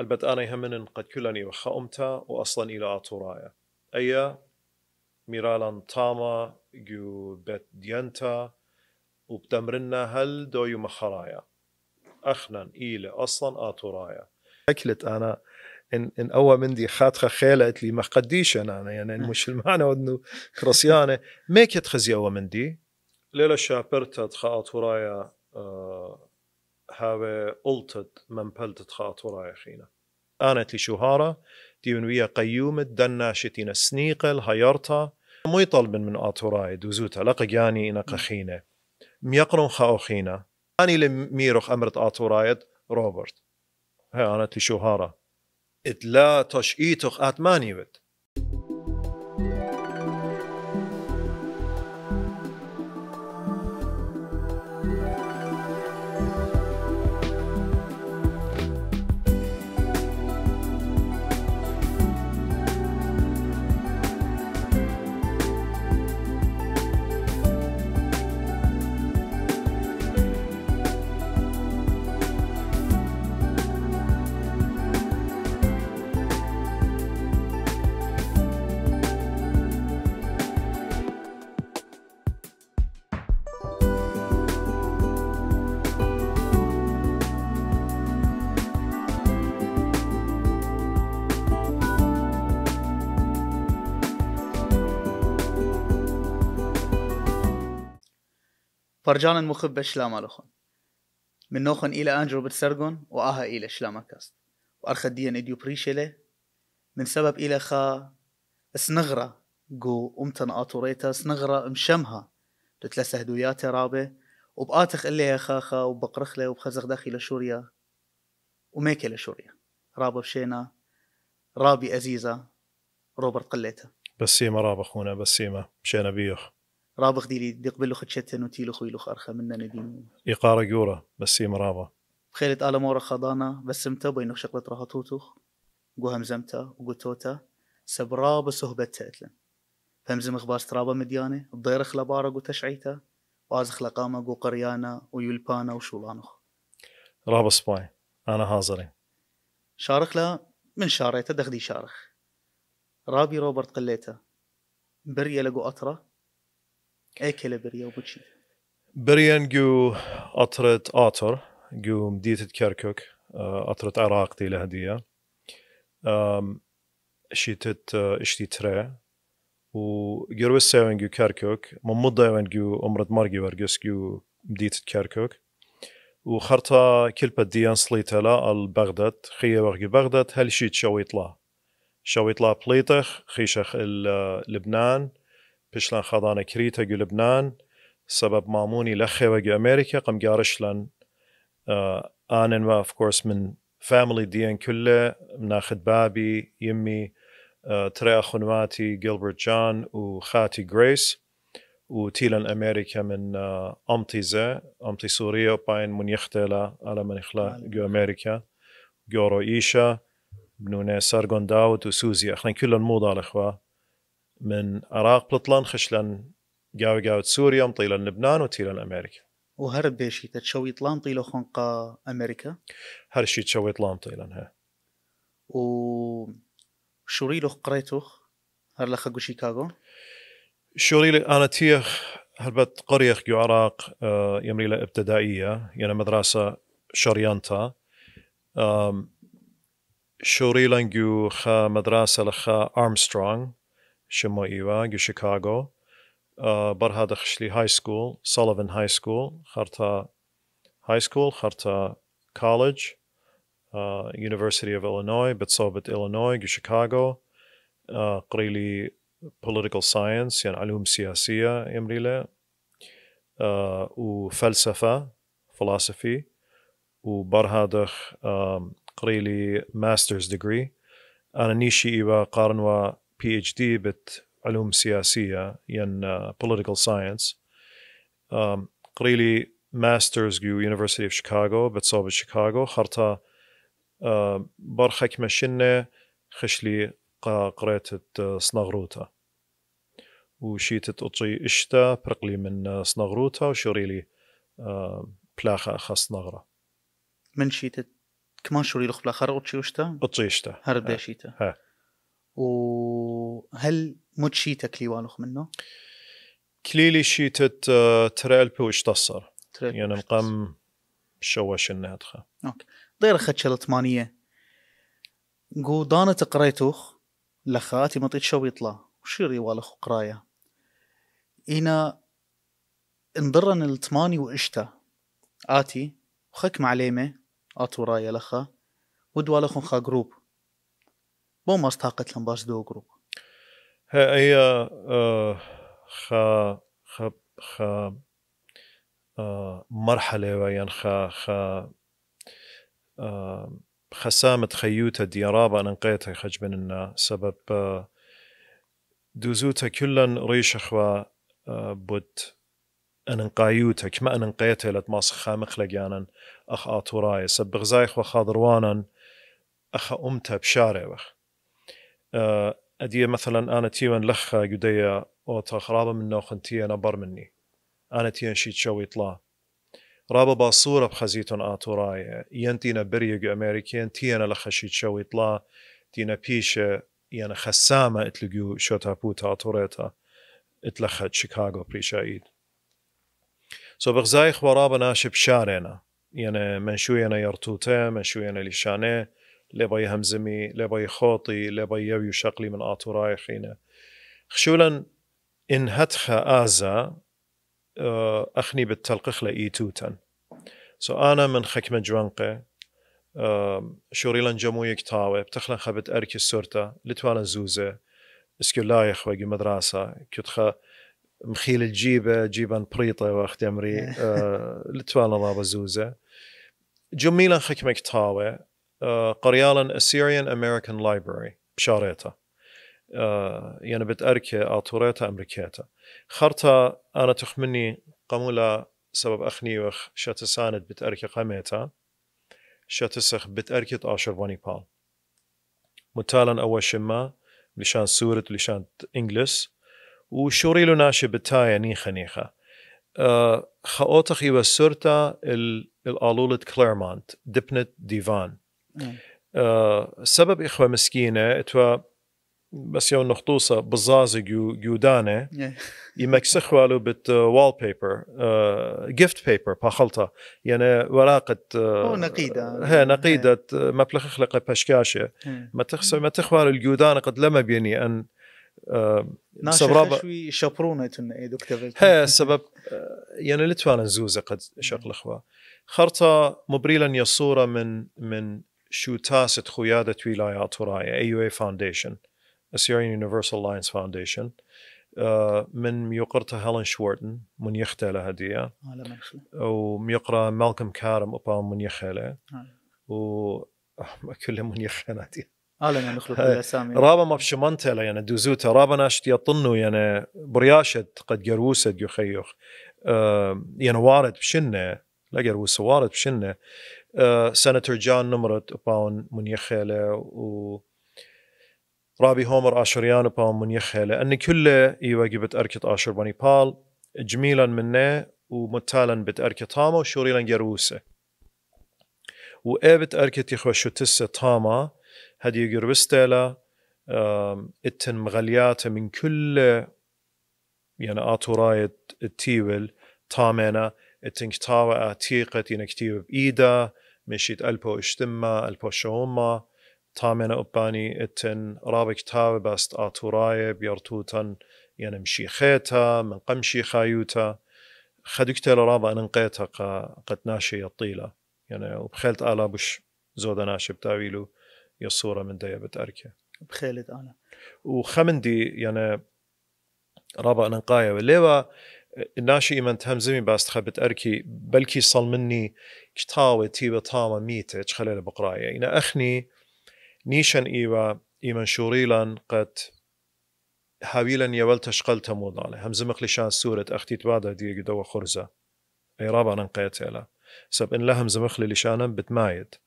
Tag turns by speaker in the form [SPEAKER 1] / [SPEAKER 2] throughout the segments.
[SPEAKER 1] البت أنا يهمن قد كلني وخأمتا وأصلا إلى أطورايا أيا ميرالا تاما جو بت ديانتا وبتمرنا هل دويو مخرايا أخنا إلى أصلا أطورايا أكلت أنا ان ان اوا مندي خاتخه خيلت لي ما قديش انا يعني مش المعنى انه كرسيانه ما كنت خزي اوا مندي ليلة شابرتت تخا ورايا آه هاو قلتت من بلت خاطورة يا خينا انا تلي شهارة ديون ويا قيومة دنا شتينا سنيقل هيرتا مو يطلب من آتوراي دوزوتا لقى جاني إنا قخينة ميقرون خاو خينا أني لميرخ أمرت آتورايد روبرت هي انا تلي شهارة اتلا تشئيتوخ اتمانيوت
[SPEAKER 2] فرجان مخب شلاما لخن من نوخن إلى أنجرو بتسرقن وآها إلى شلاما كاست وأرخديا إديو بريشيلة من سبب إلى خا سنغرة جو أمتن آتوريتا سنغرة مشمها تتلسه دوياتي رابه وبآتخ إلي يا خاخا وبقرخلة وبخزغ داخل شوريا وميكي شوريا رابه بشينا رابي أزيزة روبرت قليتا
[SPEAKER 1] بسيمة راب أخونا بسيمة مشينا بيخ
[SPEAKER 2] رابخ ديلي دي قبل خد تشتن وتي لخ ويلخ ارخا منا نديم
[SPEAKER 1] اقاره جوره بس مرابه
[SPEAKER 2] خيرت على مورا خضانا بسمتا بينو شقلة راها توتوخ جو همزمتا وقوتوتا سبرابة سهبتا اتلن فهمزم اخبار سترابة مديانة الضير خلا بارا جو تشعيتا واز خلا قاما جو قريانا ويلبانا وشولانوخ
[SPEAKER 1] رابة سباي انا هازري
[SPEAKER 2] شارخ لا من شاريتا دخدي شارخ رابي روبرت قليتا بريا لقو أطرة ايكل بريا وبوتشي
[SPEAKER 1] بريان جو اطرت قاطر جو مديتة كركوك عراق عراقتي لهدية شيتت اشتي تري و جروس ساوين جو كركوك ممضى وين جو أمرت مارجي ورجس جو مديت كركوك وخرطة كل ديان سليتة لا البغداد خيا ورجي بغداد هل شيت شويط يطلع شويط يطلع بليطخ خيشخ لبنان پیشلان خدانه کریتە گو لبنان سبب مامونی لخه و لە امریکا قم قەمگارشلان ئانن و اف کورس من فاملی دیەن کله ناخت بابی یمی تری خونواتی گیلبرت جان و خاتی گریس و تيلن امریکا من امتی امتيزا امتي سوريا پاین من یختلا على من اخلا جو امريكا جو رويشا بنوني سارغون داوت سوزی اخنا كلن مودال الاخوه من عراق بلطلان خشلن جاو جاو سوريا مطيلا لبنان وتيلا امريكا
[SPEAKER 2] وهر بيشي تشوي طلان طيلو خنقا امريكا
[SPEAKER 1] هر شي تشوي طلان طيلا ها
[SPEAKER 2] و شوري له قريتوخ هر لخقو شيكاغو
[SPEAKER 1] شوري لي انا تيخ هربت قريخ جو عراق آه، يمريلا ابتدائية يعني مدرسة شريانتا شوري لنجو خا مدرسة لخا أرمسترونغ شموئيوا شيكاغو آه، برهاد خشلي هاي سكول سوليفان هاي سكول خرطة هاي سكول خرطة كولج آه، University of Illinois بتصوبت Illinois شيكاغو آه، قريلي political science يعني علوم سياسية يمريلة وفلسفة philosophy وبرهادخ قريلي ماسترز ديجري أنا نيشي إيوا قارنوا بي اتش دي بعلوم سياسيه ين بوليتيكال ساينس قريلي ماسترز جو يونيفرسيتي اوف شيكاغو بتصوب شيكاغو خرطه برخك مشنه خشلي قريت صنغروتا وشيت تطجي اشتا برقلي من صنغروتا وشوريلي
[SPEAKER 2] بلاخة خاص نغرة من شيت كمان شوري لخ بلاخة روتشي وشتا بطجي اشتا هرد شيتا ها. وهل مد لي والوخ منه؟
[SPEAKER 1] كليلي شيتت آه، تريل وش تصر يعني مقام شوش تخا
[SPEAKER 2] اوكي ضير خدش الثمانية قو دانا قريتوخ لخاتي مطيت شو يطلع وشيري والخ قراية إنا انضرن الثماني وإشتا آتي وخك معليمة آتو رايه لخا ودوالخن خا جروب بۆ مەستاقت آه، آه، آه، خا باس دۆ
[SPEAKER 1] خا خا مرحلەوە یان خەسامت خەیوتە دیێڕابان خجبن خەجبننا سبب دوزوتە کلەن ڕیشەخوا بوت ئەنقایوتە كما ئەنقێتێ لە ماس خامق لەگیانن أخ ئاتوڕایە سە بغزای خوا خادڕوانن ئەخە ئومتە آه، ادي مثلا انا تيوان لخا أو اوتا خرابه منه وخنتي انا بر مني انا تيان شي تشوي طلا رابا باصورة بخزيتون آتو آتوراي ينتينا بريق أمريكيان لخا لخشي تشوي طلا تينا بيشة يعني خسامة اتلقيو شوتا بوتا آتو ريتا اتلخا تشيكاغو بريشا ايد سو بغزايخ ورابا ناشب شارينا يعني منشوينا يرتوتا منشوينا لشانه لبي همزمي لبي خوطي لبي يبي شقلي من آتو رايحينا خشولا إن هتخ آزا آه، أخني بالتلقخ لإيتوتا سو أنا من خكمة جوانقة آه، شوريلان جمويك تاوي بتخلن خبت أركي السورتا لتوالا زوزة اسكو لا يخوي مدرسة كتخا مخيل الجيبة جيبا بريطة واخت أمري آه، لتوالا بابا زوزة جميلا خكمة تاوي آه، قريالا Assyrian American Library بشاريتا آه، يعني بتأركي أطوريتا أمريكيتا خرطة أنا تخمني قمولا سبب أخني وخ شاتساند بتأركي قميتا شاتسخ بتأركة تأشر باني بال متالا أول شما لشان سورة لشان إنجلس وشوري ناشي بتايا نيخة نيخة آه، خاوتخي وسورتا الالولة كليرمونت دبنت ديفان نعم. السبب آه، اخوه مسكينه اتوا بس يو نخطوصه بزازه جو جودانه نعم. يمكسخ والو بت وال بيبر جيفت بيبر باخلطه يعني ورقه آه، هو نقيده هي نعم. نقيده مبلغ خلقه بشكاشه ما تخس ما تخوال الجودانه قد لما بيني ان آه، ناشا
[SPEAKER 2] شوي شبرونة دكتور هي السبب
[SPEAKER 1] يعني لتوان زوزة قد شغل اخوه خرطة مبريلا يصورة من من شو تاسة خيادة ولايات وراية AUA Foundation Assyrian Universal Alliance Foundation آه، من ميقرتها هيلين شوارتن من يختلها هدية وميقرا آه، مالكم كارم أبا من يخلة و كلها من يخلة
[SPEAKER 2] أعلن نخلق الأسامي رابا
[SPEAKER 1] ما بشمنتلا يعني دوزوتا رابا ناشت يطنو يعني برياشت قد جروسد يخيخ يعني آه، وارد بشنة لا جروس وارد بشنة آه، سنتور جان نمرت باون منيخيله و رابي هومر اشريان باون منيخيله ان كله يواجب إيوه، اركت اشر بني بال جميلا منه ومتالا بت اركت تاما وشوريلا جروسه وابت اركت يخوشو تسه تاما هدي جروستيلا اتن مغلياته من كل يعني اتو رايت التيبل اتن التنكتاوة عتيقة ينكتيب بإيدا مشيت ألبو اشتما ألبو شوما تامنا أباني اتن رابك تاو باست آتوراي بيرتوتن يعني مشي خيتا من قمشي خايوتا خدك خدكت لرابا ننقيتا قا قد ناشي الطيلة يعني وبخيلت آلا بش زودا ناشي بتاويلو يصورة من ديا بتأركة
[SPEAKER 2] بخيلت أنا
[SPEAKER 1] وخمندي يعني رابا ننقايا ليوا ناشي من هەمزمی باستخەبت ئەرکی بەلکی سەڵمننی کتاوێت تیبە تامە میتێ خەلێ لە بقڕایە ئینە ئەخنی نیشەن ئیوە ئیمەنشوڕیلان قەت حاویلەن یەوەل تەشقل تەموداڵێ هەمزمەقلیشان سوورەت ئەختی توادا دیێگدەوە خورزە ئەیڕابانن قەتێلا سەبن لە هەمزمەخلی لیشانم بتمایت بتمايد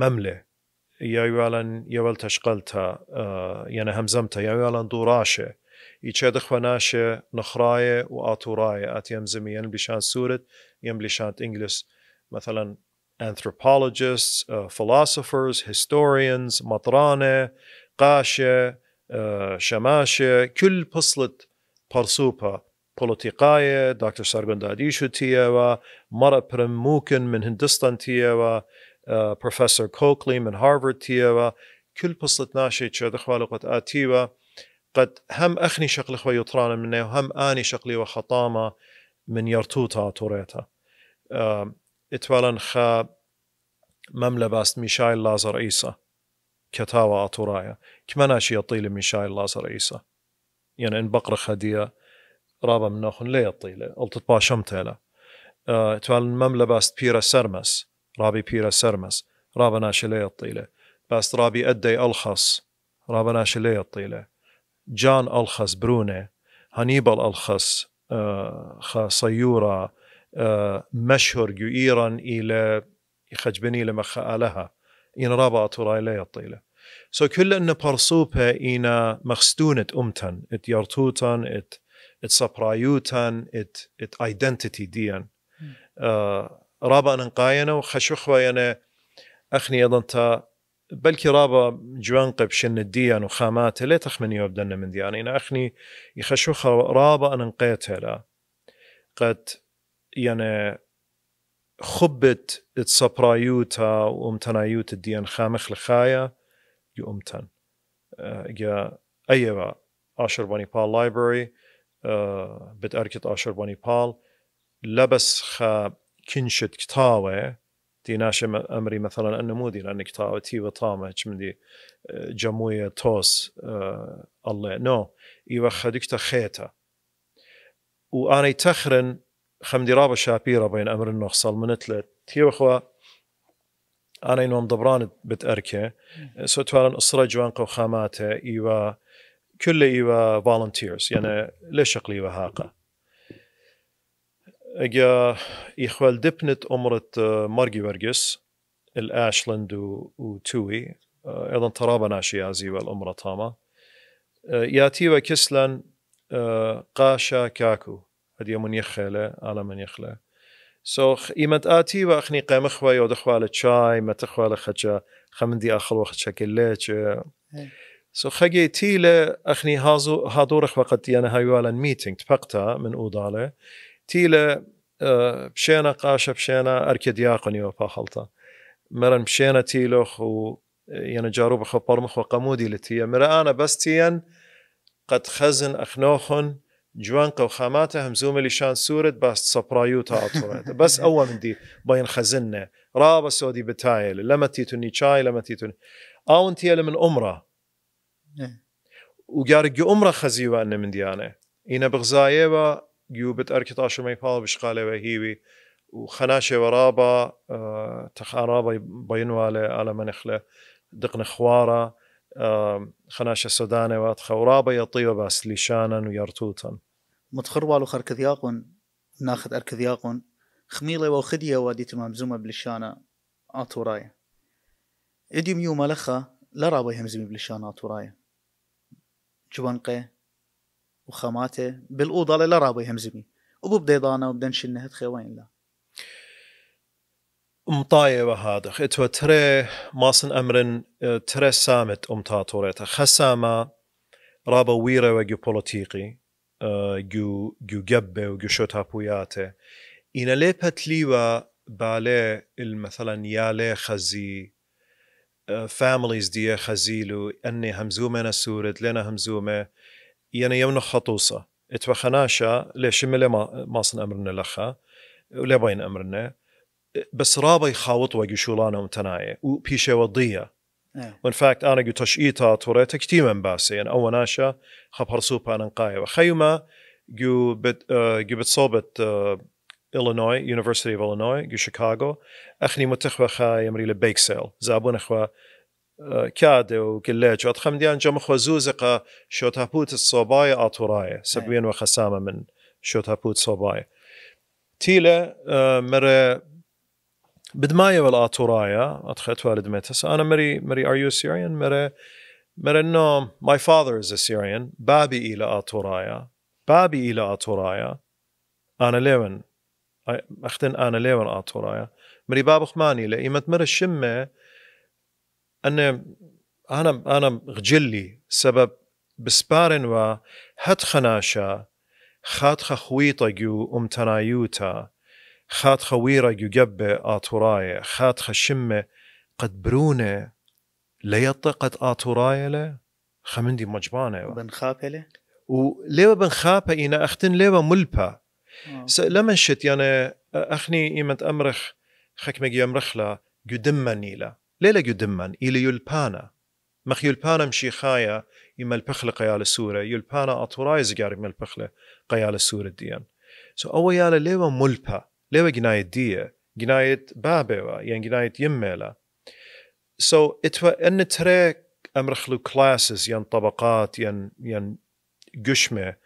[SPEAKER 1] مەملێ یاویوالەن اه، یەوەل تەشقل تا يعني اه، همزمتا تا یاویالان دوو ڕاشێ ایچە دخوەناشێ نخرايه و آتورايه ات يمزمي یەن بلیشان سوورت یەم بلیشانت انجلس مثلا anthropologists, uh, philosophers, historians, مطرانة, قاشة, uh, شماشة كل بصلة برسوبة بوليتيقاية دكتور سارغون داديشو شوتيوا مرة برموكن من هندستان تيوا بروفيسور uh, كوكلي من هارفارد تيوا كل بصلة ناشي تشادخوا لقد آتيوا قد هم اخني شقلي خوي يطرانا منه وهم اني شقلي وخطامه من يرتوتا توريتا اتوالن خا مملا باست ميشايل لازر عيسى كتاوا اتورايا كمناشي يطيل ميشايل لازر عيسى يعني ان بقرة خدية رابا من اخن لي يطيل ألتطبا باشم اتوالن مملا باست بيرا سرمس رابي بيرا سرمس رابا ناشي لي يطيل باست رابي ادي الخص رابا ناشي لي يطيله جان الخص برونه هانيبال الخص آه، خا صيورة آه، مشهور جو إيران إلى يخجبني لما خالها إن رابط لا يطيله سو كل إن برصوبها إن مخستونة أمتن إت يرتوتن إت إت سبرايوتن إت إت ايدنتيتي ديان آه، رابا قاينة وخشخوا يعني أخني أيضا تا بلكي رابا جوان قەپشنە دییان و لا تخمني تەخمنیوە من من دییانین اخني يخشوخ رابا انا نقيتها لا قد يعني خبت وامتنايوت و خامخ لخايا يومتن لەخایە يا ئۆمتەن ئەیەوە باني بال لایبری اه، بت ئەرکت ئاشربانی باني بال لبس خا كنشت كتاوه دي ناشم امري مثلا انه مودي لانك تي وطامه مدي جمويه توس الله نو ايوا خدكتا تخيتا وانا تخرن خمدي رابا شابيرا بين امر النخصل منتلت تي وخوا انا نوم دبران بتاركه سو توالن اسره جوان قو ايوا كل ايوا فولنتيرز يعني ليش اقلي وهاقه اجا يخوال دبنت امرت آه، مارجي ورجس الاشلند وتوي ايضا آه، ترابا ناشي ازي والامرة تاما آه، ياتي وكسلن قاشا كاكو هدي من يخله على من يخله سو ايمت اتي واخني قام اخوى يود اخوى شاي ما تخوة خجا خمدي وقت شكل ليش سو خجي تيلة اخني هازو هادور اخوة قد يانا هايوالا ميتينغ تبقتا من اوضاله تيلا بشينا قاشا بشينا پشێنە ئەرکە دیاقنیەوە پاخەڵتە مرن پشێنە تيلوخ و يعني جارو بخە پڕمخۆ قەمودی لە تیە مرانە بەستیەن قەت خەزن ئەخنۆخن جوان قەو خاماتە هەمزومە لیشان سوورت سورة سەپڕایی و تااتڕێت بس ئەوە من دي باين خزننا رابا سودي بتايل لما تيتوني چای لما تيتوني أو تیە لە أمرا وقارق أمرا خزيوة أنا من ديانة ئینە بغزایەوە جيوبت گوبت ئەرکی تاشمەی پاڵ بشقالەوە هیوی و خەناشێوە ڕابە تەخانڕابی بینوا لێ ئالەمەنەخلێ دقنە خوارە خەناشە سەدانەوەات خەوڕابە یەطیوە باسلیشانن و یارتوتن
[SPEAKER 2] متخڕوال و خەرکەدیاقۆن ناخت ئەرکەدیاقۆن خمیڵێەوە خدیەوە دیتمام بلشانا بلیشانە إديم يوم یومەلەخە لا رابا يهمزمي بلشانا ئاتۆڕایە جوانقي وخماته بالاوضه لا رابي همزمي ابو وببديضانه وبدنشنه تخي وين لا مطايبة
[SPEAKER 1] هذا اتو تري ماسن امرن أه، تري سامت ام تاتوريتا خسامة رابا ويرا وجو بوليتيقي أه، جو جو جبه وجو شوتا بوياته إن لي بتليوا بالي مثلا يا لي خزي فاميليز أه، دي خزيلو اني همزومه نسورت لنا همزومه يعني يوم jemna xatusa. ليش ملي ما ما صن أمرنا لخا ولا بين أمرنا بس رابا يخاوط وقي شولانه ومتناية وبيشة وضية وان نعم. فاكت انا قلت توري تكتي من باسي يعني أول ناشا خبر سوبا انا نقاية وخيما جو بت جو آه، بتصوبت آه، الينوي يونيفرسيتي اوف الينوي جو شيكاغو اخني متخوى خا يمري لبيك سيل زابون اخوة كاد و گلێ خەمدیان جەمەخۆ زوو زقە شۆتاپوت سۆبایە ئاتوڕایە سەبێنەوە خەسامە من تيلا شۆتاپوت بدمايه تیلە مرە والد ميتس انا مري مري مەری مەری ئاریوسیریان مرە مرە نام my father is a Syrian بابی ئیلە ئاتۆڕایە بابی ئیلە ئاتۆڕایە ئانە لێون ئەختن ئانە لێون ئاتۆڕایە مری بابخمانی لە ئیمەت مرە شمە أنا أنا أنا غجلي سبب بسبارن و هات خناشا خات خويطة جو أمتنايوتا خات خويرا جو جبة آتوراية خات خشمة قد برونة ليطة قد آتوراية آه. لا خمندي مجبانة
[SPEAKER 2] بن خابلة
[SPEAKER 1] وليوا بن خابة إنا أختن ليه ملبا لما شت يعني أخني إيمة أمرخ خكمة جي أمرخلا جو دمني له ليلا قدمان إلى يلبانا مخ يلبانا خايا يما البخل قيال السورة يلبانا أطورايز قاري من البخل قيال السورة ديان سو so, أول يالا ليوة ملبا ليوة جناية دية جناية بابيوة يعني جناية يميلا سو so, اتوا أن ترى أمرخلو كلاسز ين يعني طبقات ين يعني، ين يعني جشمه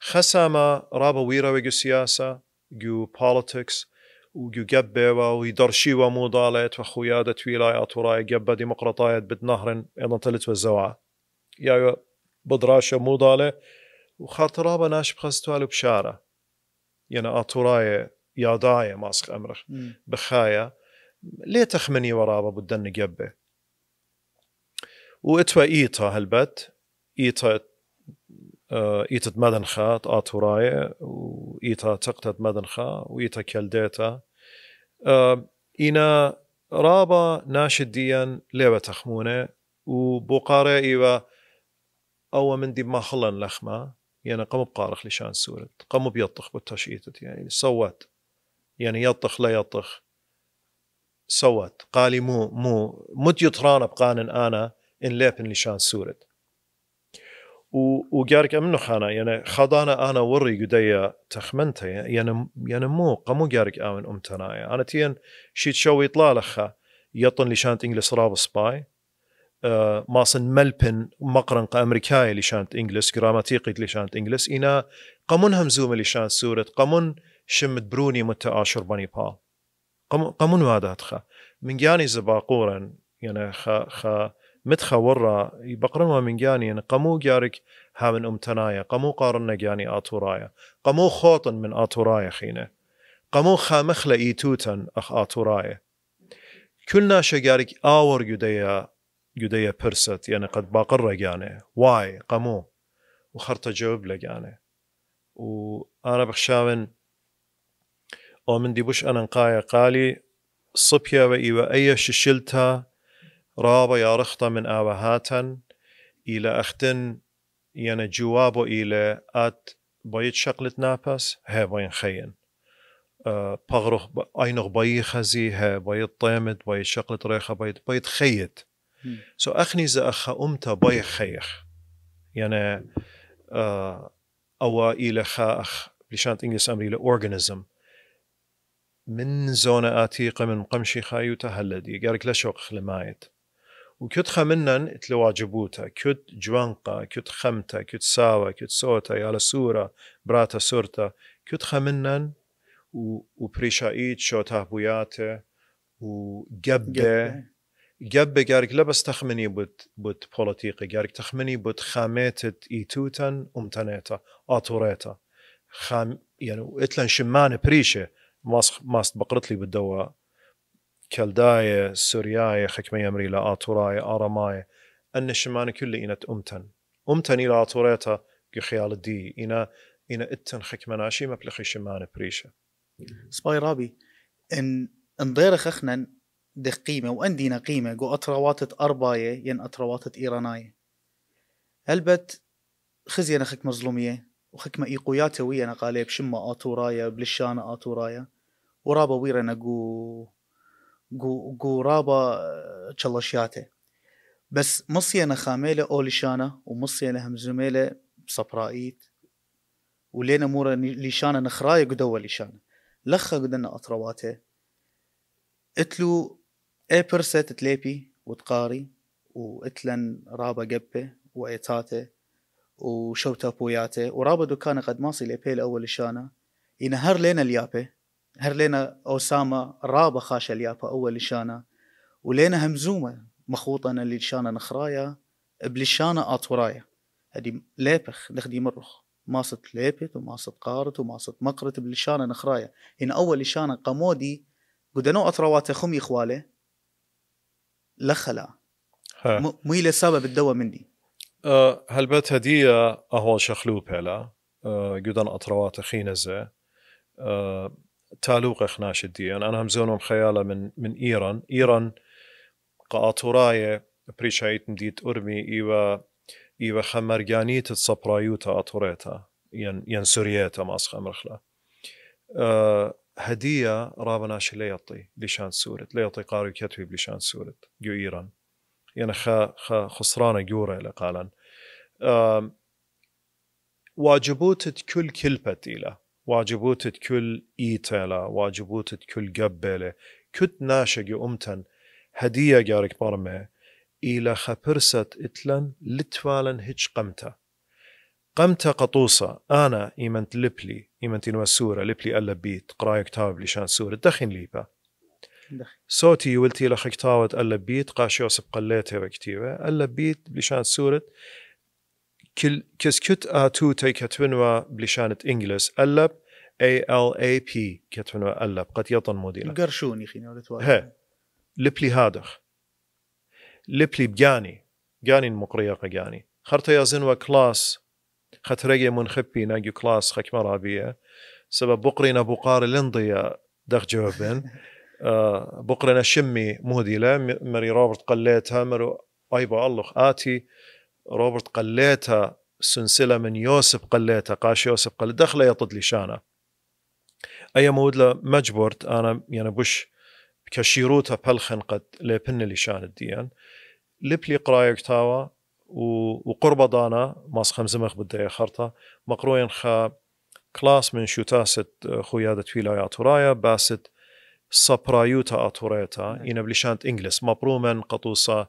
[SPEAKER 1] خسامة رابا ويرا ويجو سياسة جو بوليتكس ويقبع ويدرشي مو ضالت وخيادة ولايات وراي قبة ديمقراطية بدنهرن ايضا تلت وزوعة يا بدراشة مو ضالة وخاطرابة ناش على بشارة يعني اتوراي يا داية ماسخ امرخ بخايا ليه تخمني ورابة بدن قبة واتوا ايتا هالبت ايتا ايتت مدن خا ات وراي وايتا تقتت مدن خا وايتا كلديتا اينا رابا ناشد ديان تخموني تخمونه وبقارة ايوا او من دي ما خلن لخمه يعني قم بقارخ لشان سورت قم بيطخ بالتشئيتت يعني صوت يعني يطخ لا يطخ صوت قالي مو مو مت يطران بقانن انا ان ليبن لشان سورت وقارك امنو خانا يعني خضانا انا وري قدية تخمنتا يعني يعني مو قمو قارك امن امتنا انا تين شي تشوي يطلع لخا يطن لشانت انجلس راب سباي آه ماصن ملبن مقرن امريكاي لشانت انجلس جراماتيقي لشانت انجلس انا قمون همزومه شانت سورة قمون شمت بروني متى اشر بني بال قمون وادات خا من جاني زباقورا يعني خا خا متخا ورا بقرنوا من جاني يعني قمو جارك ها من امتنايا قمو قارنا جاني اتورايا قمو خوطن من اتورايا خينا قمو خامخلا ايتوتن اخ اتورايا كلنا شجارك اور جديا جديا برست يعني قد باقر جاني واي قمو وخرت جواب لجاني وانا بخشاون او من دي بوش انا نقايا قالي صبيا وإيوا أي ششلتها رابا يا رخطة من آوهاتا إلى أختن يعني جوابو إلى أت بايت شقلت نابس ها بين خين أه بغرخ أينغ باي خزي ها بايت طيمت بايت شقلت ريخة بايت بايت خيت سو أخني زا أخا أمتا باي خيخ يعني أه أو إلى خاخ لشانت إنجلس أمري إلى أورجانيزم من زونة آتيقة من قمشي خايوتا هلدي قارك لا شوق خلمايت وكتخة منن تلواجبوتا كت جوانقا كت خمتا كت ساوا كت سوتا يالا سورا براتا سورتا كتخة منن وبريشايت شوتا بوياتا وقبة قبة لا بس تخمني بوت بوت بوليتيقي جارك تخمني بوت خاماتت ايتوتن امتناتا اطوريتا خام يعني اتلن شمان بريشه ماس ماس بقرتلي بالدواء كالداية سورياية يمري مريلة آتوراية آرماية أن الشمان كل إنت أمتن أمتن إلى آتوريتا خيال الدي إنا إنا إتن ناشي مبلخي شمان بريشة
[SPEAKER 2] سباي رابي إن إن ضير خخنا دي قيمة وأندينا قيمة قو أترواتت أرباية ين أترواتت إيراناية هلبت خزينا خك مظلومية وخكمة إيقوياتا ويا قالي بشمة آتوراية بلشانا آتوراية ورابا ويرنا جو قورابة آه، تشلشياته بس مصينا خاميلة أوليشانا ومصينا همزميلة زميلة صبرائيت ولينا مورا ليشانا نخراية قدوة ليشانا لخا قدنا أطرواته اتلو اي برسة تليبي وتقاري واتلن رابا قبه وايتاته وشوتا بوياته ورابا دكانه قد ماصي ليبي الأول ليشانا ينهر لينا اليابه هرلينا أوساما رابا خاشا اليابا أول لشانا ولينا همزومة مخوطة أنا اللي لشانا نخرايا بلشانا آطورايا هدي ليبخ نخدي مرخ ماصت ليبت وماصت قارت وماصت مقرت بلشانا نخرايا هنا أول لشانا قمودي قدنو أطروات خمي خوالي لخلا مي سبب الدواء مني
[SPEAKER 1] أه، هل بات هدية أهو شخلوب هلا أه، قدن أطروات خينزة أه تالوقة خناش الديان أنا هم زونهم خيالة من من إيران إيران قاطوراية بريشايت مديت أرمي إيوا إيوا خمرجانية تصبرايوتا أطوريتا ين ين سوريتا ماس خلا أه هدية رابناش اللي يطي لشان سورت لي يطي قارو كتبي بلشان سورت جو إيران يعني خا خا خسرانة اللي قالن أه واجبوت كل كلبة إلى واجبوت كل إيتالا واجبوت كل قبلة كت ناشق أمتن هدية جارك برمه إلى خبرست إتلن لتوالن هج قمتا قمتا قطوصة أنا إيمنت لبلي إيمنت إنوا سورة لبلي ألا بيت قرايك تاب لشان سورة دخن ليبا صوتي ولتي لخكتاوت ألا بيت قاش يوسف قليته وكتيبة ألا بيت لشان سورة كل كسكت اتو آه، کەسکت ئاتوو انجلس الاب اي ال اي بي كتبنا ألب قد يطن موديلا
[SPEAKER 2] قرشوني خينا ولا
[SPEAKER 1] لبلي هادخ لبلي بجاني جاني المقريقة جاني خرت يا زنوا كلاس خطرية منخبي ناجي كلاس خك مرابية سبب بقرنا بقار لنضيا دخ جوابن آه بقرنا شمي موديلا مري روبرت قليتها مرو أيبا الله آتي روبرت قليتها سلسلة من يوسف قليتها قاش يوسف قال دخله يطد لشانه أي مودلة مجبورت أنا يعني بوش كشيروتا بلخن قد لبن لشان الديان لبلي قرايك تاوا وقربة دانا ماس مخ بدي خرطة مقروين خا كلاس من شو خويادة فيلا يا تورايا باسد سبرايوتا اتوريتا ين بلشانت انجلس مبرومن قطوسا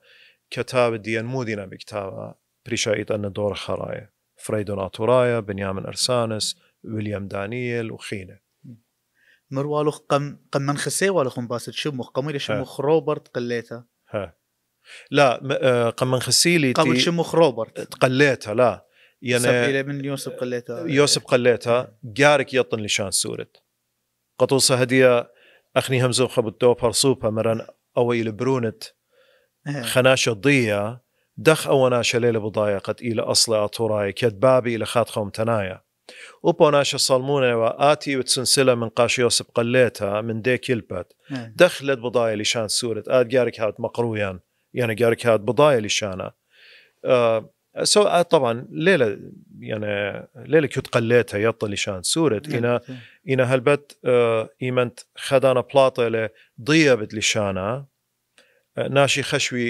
[SPEAKER 1] كتاب ديان مودينا دينا بكتابة بريشايت أن دور خرايا فريدون آتورايا بنيامين أرسانس ويليام دانييل وخينة
[SPEAKER 2] مروالو قم قم من خسي شو مخ تشمخ ليش مخ روبرت قليتها
[SPEAKER 1] ها لا آه، لي خسيلي قبل مخ روبرت قليتها لا يعني
[SPEAKER 2] من يوسف قليتها يوسف
[SPEAKER 1] قليتها جارك يطن لشان سورت قطوصة هدية أخني همزو خبت دوبر مرن أوي لبرونت إيه. خناشة ضية دخ ئەوەناشە لێ لە بڵدایەقەت ئی اصل ئەسڵی ئاتۆڕایە کێتبابی لە خات خوم و پۆناشە سەڵمونەوە ئاتی و سنسلە من قاشیۆ سبقلێتە من دێ کلپەت دەخ لەت بڵدایە لیشان سوورت ئاگارێک هاات مەقڕویان یعنی گارێک هاات بڵدایە لیشانە سواء طبعا ليلة يعني ليلة كنت قليتها يطل لشان سورة إنا إنا هلبت إيمنت خدانا بلاطة ضيبت لشانا ناشي خشوي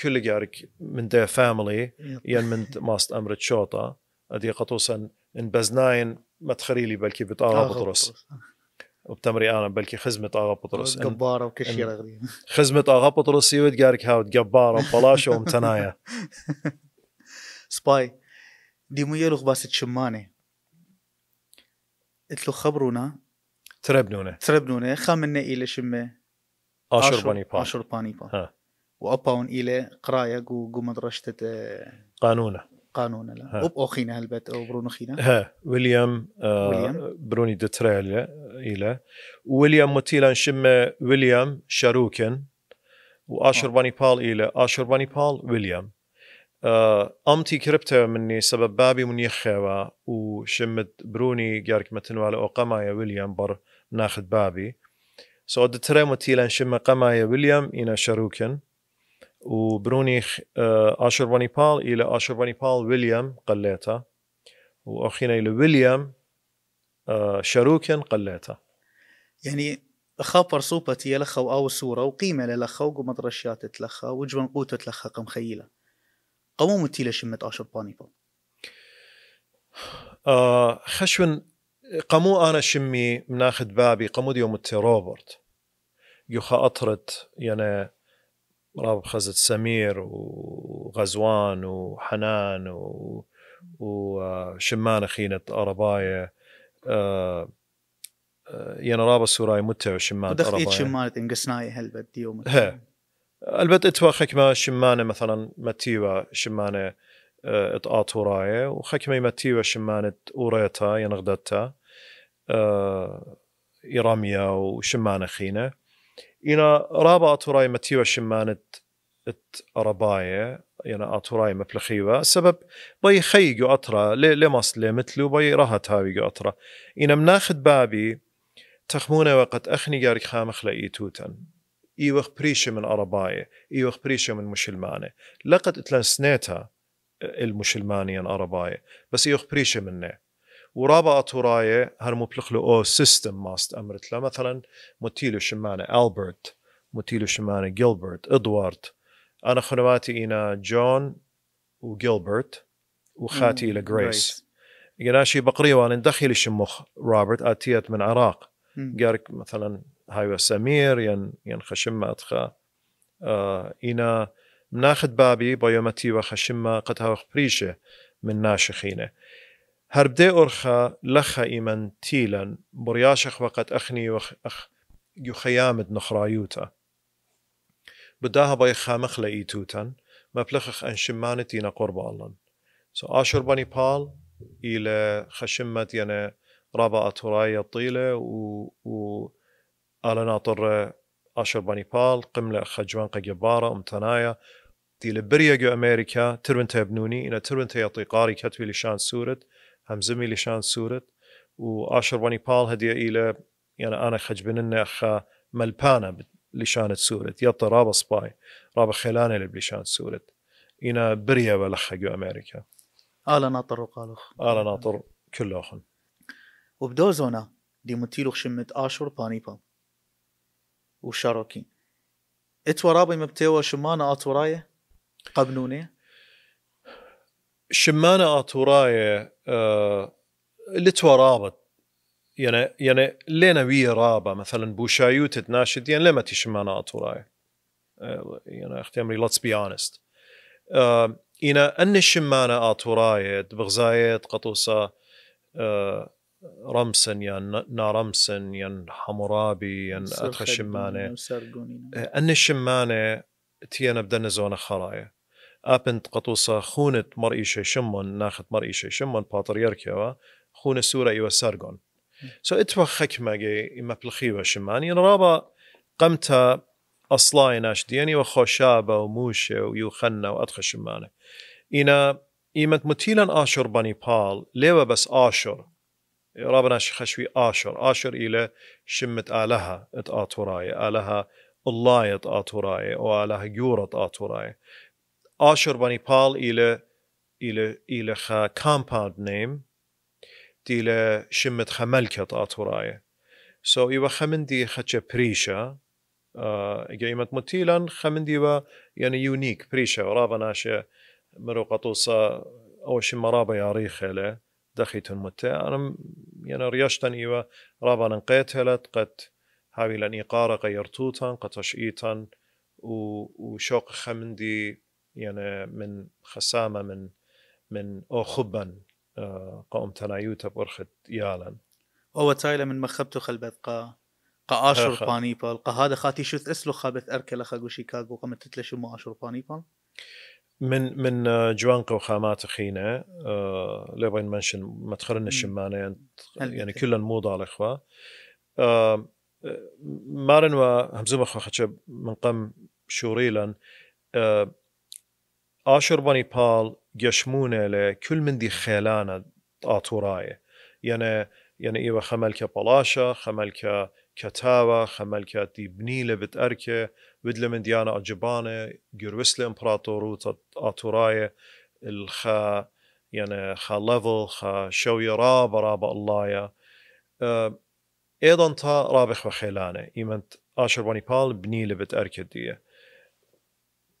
[SPEAKER 1] kollegarik من det family ين من ماست amret shota ادي قطوسا ان بزناين ما تخريلي بلكي بتاغا بطرس وبتمري انا بلكي خزمة اغا بطرس قبارة وكشيرة غريبة خزمة اغا بطرس يود قارك هاود قبارة بلاشة ومتنايا
[SPEAKER 2] سباي دي مو يلغ باس تشماني قلت له خبرونا تربنونه تربنونه خامنة إيلي شمه
[SPEAKER 1] آشر باني بان
[SPEAKER 2] باني وأباون إلى قراية جو جو مدرسة آه، قانونة قانونا لا ها. أب أخينا أو برونو خينا ها
[SPEAKER 1] ويليام, آه بروني دتريل إلى ويليام متيلا شمة ويليام شاروكن وآشر آه. باني بال إلى آشر باني بال ويليام آه، أمتي كربتة مني سبب بابي من يخيوا وشمت بروني جارك متنو على أقما يا ويليام بر ناخذ بابي سو so متيلا شمة قما يا ويليام إنا شاروكن وبرونيخ آه، بال الى بال ويليام قليته
[SPEAKER 2] واخينا الى ويليام آه، شاروكن قليته يعني خابر صوبتي لخو او سورة وقيمة للخو قمت رشيات تلخا وجبن قوت تلخا قم خيلة قوم تيلا شمت اشر بانيبال
[SPEAKER 1] آه خشون قمو انا شمي مناخد بابي قمو ديوم التي روبرت يخا اطرت يعني رابط خزة سمير وغزوان وحنان و... وشمان خينة أرباية آه, آه، يعني رابط سوراي متع وشمان أرباية ودخلت شمانة
[SPEAKER 2] انقسناي هلبت ديو مثلا
[SPEAKER 1] البت اتوا خكمة شمانة مثلا متيوة شمانة آه، اتقاط وراية وخكمة متيوة شمانة اوريتا ينغدتا يعني آه وشمانة خينة ينا رابا اتوراي متيوا شمانت ات ارباية ينا اتوراي مفلخيوا السبب باي خيجو اطرا لي لي مص لي متلو باي راها تاويجو اطرا ينا مناخد بابي تخمونه وقت اخني جارك خامخ لاي توتن ايوخ بريشه من ارباية ايوخ بريشه من مشلمانه لقد اتلان سنيتا المشلمانيان ارباية بس ايوخ بريشه منه ورابا اتوراي هر مبلخلو او سيستم ماست امرت له مثلا متيلو شمانة البرت متيلو شمانة جيلبرت ادوارد انا خنواتي اينا جون وجيلبرت وخاتي الى جريس جناشي بقري وانا ندخل الشمخ روبرت اتيت من عراق قارك مثلا هاي سمير ين ين خشم اتخا اينا آه، مناخد بابي بيومتي وخشم قد هاو بريشه من ناشخينه هربدي أرخا لخا إيمان تيلا برياشخ وقت أخني وخ أخ يخيامد نخرايوتا بداها بيخا مخلا ما بلخخ أن شمانت إنا قرب الله سو آشر بني بال إلى خشمت يعني رابع أتورايا طيلة و, و... على ناطر آشر بني بال قملة خجوان قجبارة أمتنايا تيل بريا جو أمريكا تربنت بنوني إن تربنت يطيقاري كتبي لشان سورة هم زميلي شان سورت واشر واني بال هدية الى يعني انا خجبن بننا خ ملبانه لشان سورت يطا رابا سباي رابا خلانه لبلشان سورت انا بريا جو امريكا
[SPEAKER 2] آلا ناطر وقالوخ آلا ناطر كلوخن وبدوزونا دي متيلوخ شمت آشور وشاروكين وشاروكي اتورابي مبتوا شمانا اتورايه قبنوني شمانة أتوراية
[SPEAKER 1] آه، لتو رابط يعني يعني لينا وي رابا مثلا بوشايوت تناشد يعني لما تي شمانة أتوراية آه، يعني أختي أمري let's be honest آه، إنا أن شمانة أتوراية بغزايت قطوسة رمسن يعني نارمسن يعني حمورابي يعني أدخل شمانة أن شمانة تينا بدنا زونة خرايه ئاپند قەتۆسا خوونت مەڕئی شەشممان ناخت مرئي شەشممان پاتریەرکەوە خوونە سوورە إيوة ئیوە سەرگۆن سو ئتوە خەکمەگەی ئمە پلخیوە شمانی ڕابە قەمتە ئەسڵای ناشدێنی وە خۆشا بە و موشێ و یو خەنە و ئەتخە شمانە ئینە ئیمەت متیلەن ئاشۆربانی پاڵ لێوە بەس ئاشۆر رابناش خشوي آشر آشر إلى شمت آلها ات آتوراي آلها الله ات آتوراي وآلها جورة آتوراي آشور بانی پال ایل ایل ایل خا کامپاند نیم دیل شمت خا ملکت آتورای سو so ایو إيوا خمندي خاتشا بريشا قيمة uh, متيلا خمندي و یونیک پریشا و رابا ناشه مرو قطوصة أول شي مرابا يا ريخلة دخيتن متا أنا یعنی ریشتن ایو رابا ننقیت هلت قد هاوي لن إقارة غيرتوتن قد شوق وشوق دی يعني من خسامة من من او خبا آه، قوم تنايوتا برخت يالا
[SPEAKER 2] او تايلا من مخبتو خلبت قا قا اشر بانيبال قا هذا خاتي شو اسلو خابت اركلا خاقو شيكاغو قمت تتلشو ما اشر بانيبال
[SPEAKER 1] من من آه، جوانق وخامات خينا اللي آه، لبين منشن ما تخرن الشمانة يعني, يعني كلن مو ضال إخوة مارن وهمزوم أخوة من قم شوريلا أه آشر بني بال جشمونة لكل من دي خيلانة آتوراية يعني يعني إيوه خملك بلاشة خملك كتاوة خملك دي بنيلة بتأركة ودل من ديانا أجبانة جروس الإمبراطورو آتوراية الخا يعني خا لفل خا شوية رابة رابة الله أيضا اه، تا رابخ وخيلانة إيمنت آشر بني بال بنيلة بتأركة ديه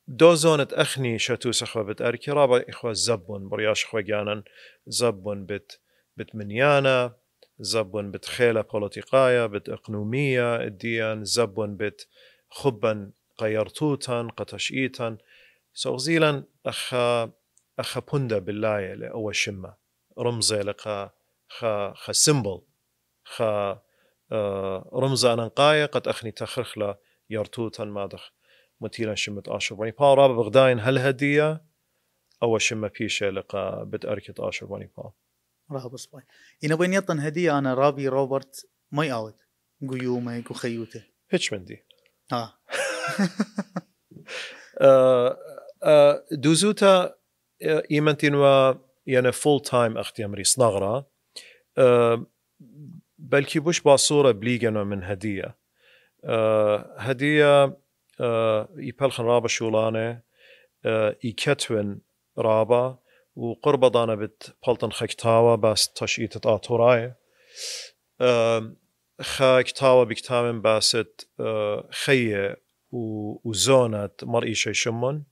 [SPEAKER 1] دو زونت اخني ئەخنی سخوا بت اركي اخوا زبون برياش اخوا گیانن زبون بت بت منيانا زبون بت خيلة پۆلۆتیقایە بت اقنومية الديان زبون بت خبا خوبن قەیەرتوتان قەتەشئیتان اخا ئەخە پوندە بلایە لێ ئەوە شمە ڕمزێ لەقا خە خا خە ڕمزانن آه، قایە قەت ئەخنی تەخرخ لە یارتوتان مادەخ متيلا شمت آشر واني يعني با راب بغداين هل هدية أو شمة بيشة لقى اركت آشر واني يعني با
[SPEAKER 2] راه صباي إن بين يطن هدية أنا رابي روبرت ما يعود قيومك وخيوته هيتش من دي آه. آه،,
[SPEAKER 1] آه دوزوتا إيمنتين آه، و يعني فول تايم أختي أمري صنغرة بلكي بوش باصورة بليغنا من هدية هدية ئی آه، پەلخن رابا شولانه ئی آه، کەتوێن رابا و دانا بت پڵتن خەکتاوە باس تەشی تتا تۆڕایە آه، خاکتاوە بیکتاوێن باست خەیە و زۆنەت مەڕ ئیشەی شمون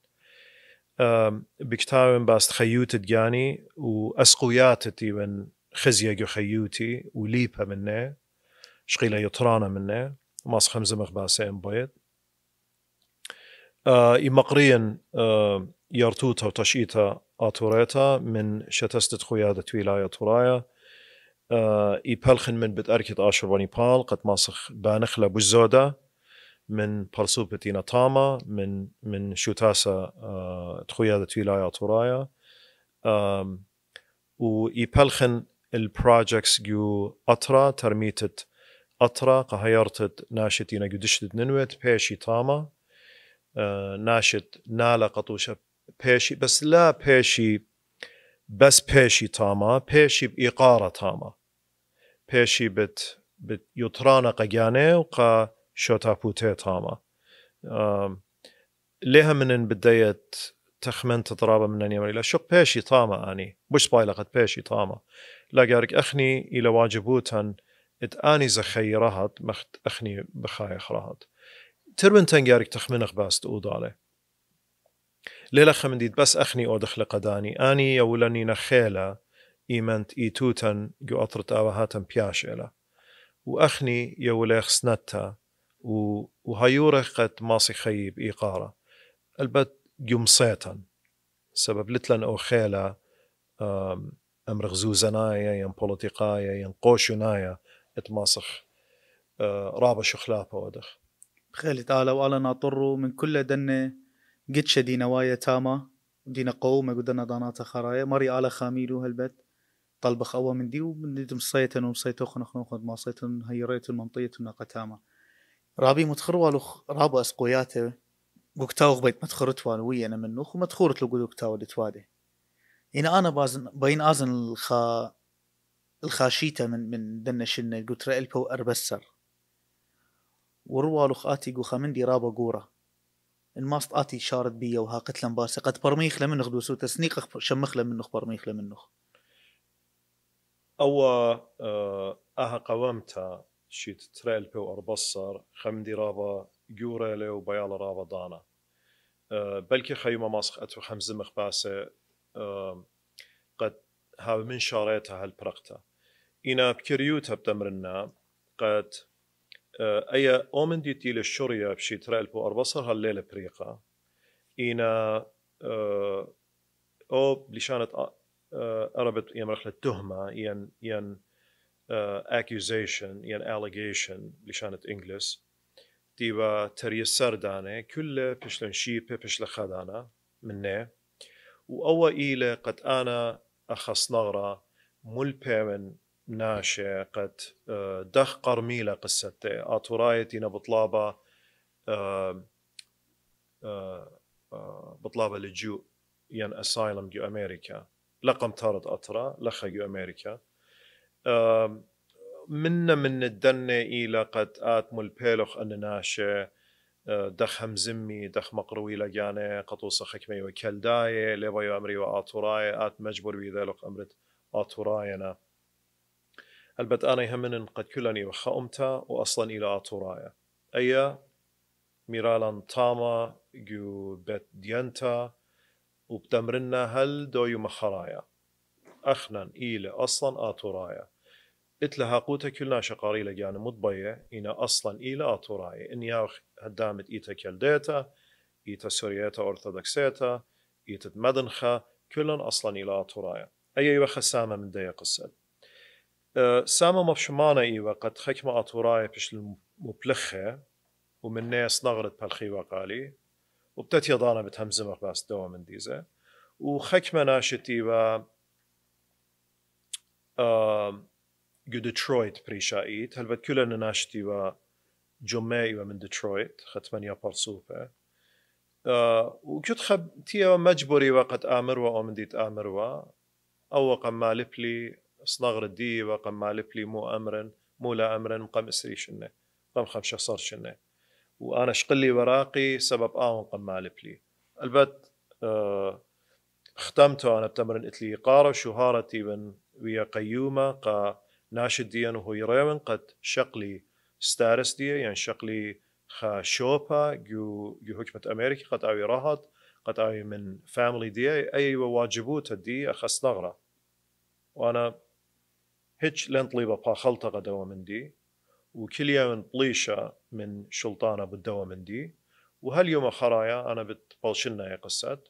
[SPEAKER 1] بیکتاوێن باست خەیوتت گیانی و ئەسقویاتتی وێن خزیەگە خەیوتی و لیپە منه شقیلە یترانە منه ماس باسه ام بيض آه، مقريا آه، يرتوتا وتشيتا آتوريتا من شتستت خيادة ولاية تورايا اي آه، بلخن من بتأركت آشر ونيبال قد ماسخ بانخلا بوزودا من برسوبتي تاما من من شوتاسا تخيادة ولاية تورايا وي بلخن البروجكتس جو اترا ترميتت اترا قهيرتت ناشتي دشتت ننوت بيشي تاما آه، ناشد نالا قطوشة بيشي بس لا بيشي بس بيشي تاما بيشي بإقارة تاما بيشي بت يطرانا قەگیانێ وقا شوتا بوتي تاما لێ هەمنن بدەیەت تەخمن تترابە منە يمري لا شق پێشی تامە ئانی بش پای لەقەت پێشی تامە لاگەرک ئەخنی ئیلەواجبوتەن ئت ئانی زخيرهات مخت أخني بخايخ راهات تربن تنجارك تخمنخ باست اوداله ليلا خمديد بس أخني أودخ قداني آني ولاني نخيلا إيمنت توتن جو أطرت آوهاتن الا وأخني يوليخ سنتا و قد ماصي خيب إيقارة البت يمصيتن سبب لتلن أو خيلا أمر غزوزنايا ين بوليتيقايا ين قوشنايا اتماسخ رابش خلابة ودخ
[SPEAKER 2] خالد آلا وآلا ناطرو من كل دنة قدشة دي نوايا تامة دينا قومة قدنا داناتا خرايا مري آلا خاميلو هلبت طلبخ أوا من دي ومن مصيتن ومصيتو خنخ نوخد مصيتن المنطية منطيتن قتامة رابي متخروالو رابو أسقوياته قوكتاو بيت متخرت ويا أنا منوخ ومتخورت لو قوكتاو لتوادي هنا أنا بازن بين آزن الخا الخاشيتة من من دنا شنة قلت رأي البو أربسر وروالوخ آتي قوخا مندي رابا قورا الماست آتي شارد بيا وها قتلا بارسي قد برميخ لمنخ دوسو تسنيق شمخ لمنخ برميخ لمنخ
[SPEAKER 1] أو آه، أها قوامتا شيت تريل بيو أربصر خمدي رابا قورا لو بيالا رابا دانا أه بلكي خيوما ماسخ أتو خمز مخباسة أه قد هاو من شاريتها هالبرقتا إنا بكريوتا بتمرنا قد آه، ايا اومن تيل الشوريا بشي ترال بو اربصر هالليلة بريقة اينا آه، او لشانة آه، اربت يم رخلة تهمة ين ين accusation ين allegation لشانة انجلس تيبا تريسر سردانة كل بشلن شيبة بشل خدانة منه وأوا ايلي قد أنا أخص نغرة ملبة من ناشئ قد دخ قرميلة قصتي أطورايتي بطلابة آه، آه، آه، بطلابة لجوء ين أسايلم جو أمريكا لقم طارد أطرا لخا جو أمريكا منا من الدنة إلى قد آت ملبيلوخ أن ناشئ دخ همزمي دخ مقروي لجانة قطوصة خكمي وكلداية لبا يو أمري وآتوراي آت مجبور بذلك أمرت آتوراينا البت أنا يهمن قد كلني امتا وأصلا إلى أطورايا أيا ميرالان تاما جو بيت ديانتا وبتمرنا هل دويو مخرايا أخنا إلى أصلا اطورايا اتلها قوتا كلنا شقاري لك يعني مطبية إنا أصلا إلى آتورايا إن يا هدامت إيتا كالديتا إيتا سورياتا أرثوذكسيتا إيتا مدنخا كلن أصلا إلى آتورايا أي يوخا سامة من دي قصة ساما مبشمانا إيوا قد خكمة أطوراية بش المبلخة ومن ناس نغرد بالخيوة قالي وبتت يضانا بتهمزمك باس دوا من ديزة وخكمة ناشت إيوا جو ديترويت بريشا بريشايت هل بد كلنا ناشت إيوا جمعي من ديترويت ختمانيا برصوفة آه وكنت خب تيا مجبوري وقت آمروا أو من ديت آمروا أو قما مالبلي صلاغر وقم مالف مالبلي مو أمرا مو لا أمرا مقم إسري شنة قم خمسة صار شنة وأنا شقلي وراقي سبب اه قم مالبلي البت آه ختمته أنا بتمرن إتلي شو شهارتي من ويا قيومة قا ناشد ديان وهو يريون قد شقلي ستارس دي يعني شقلي خا شوبا جو جو حكمة أمريكا قد أوي رهض قد أوي من فاميلي دي أي أيوة واجبوت دي أخا نغرة وأنا هيتش لين طليبة باخلطة غدوة مندي وكل من طليشة من شلطانة دي مندي وهاليوم خرايا أنا بتبلشنا يا قسات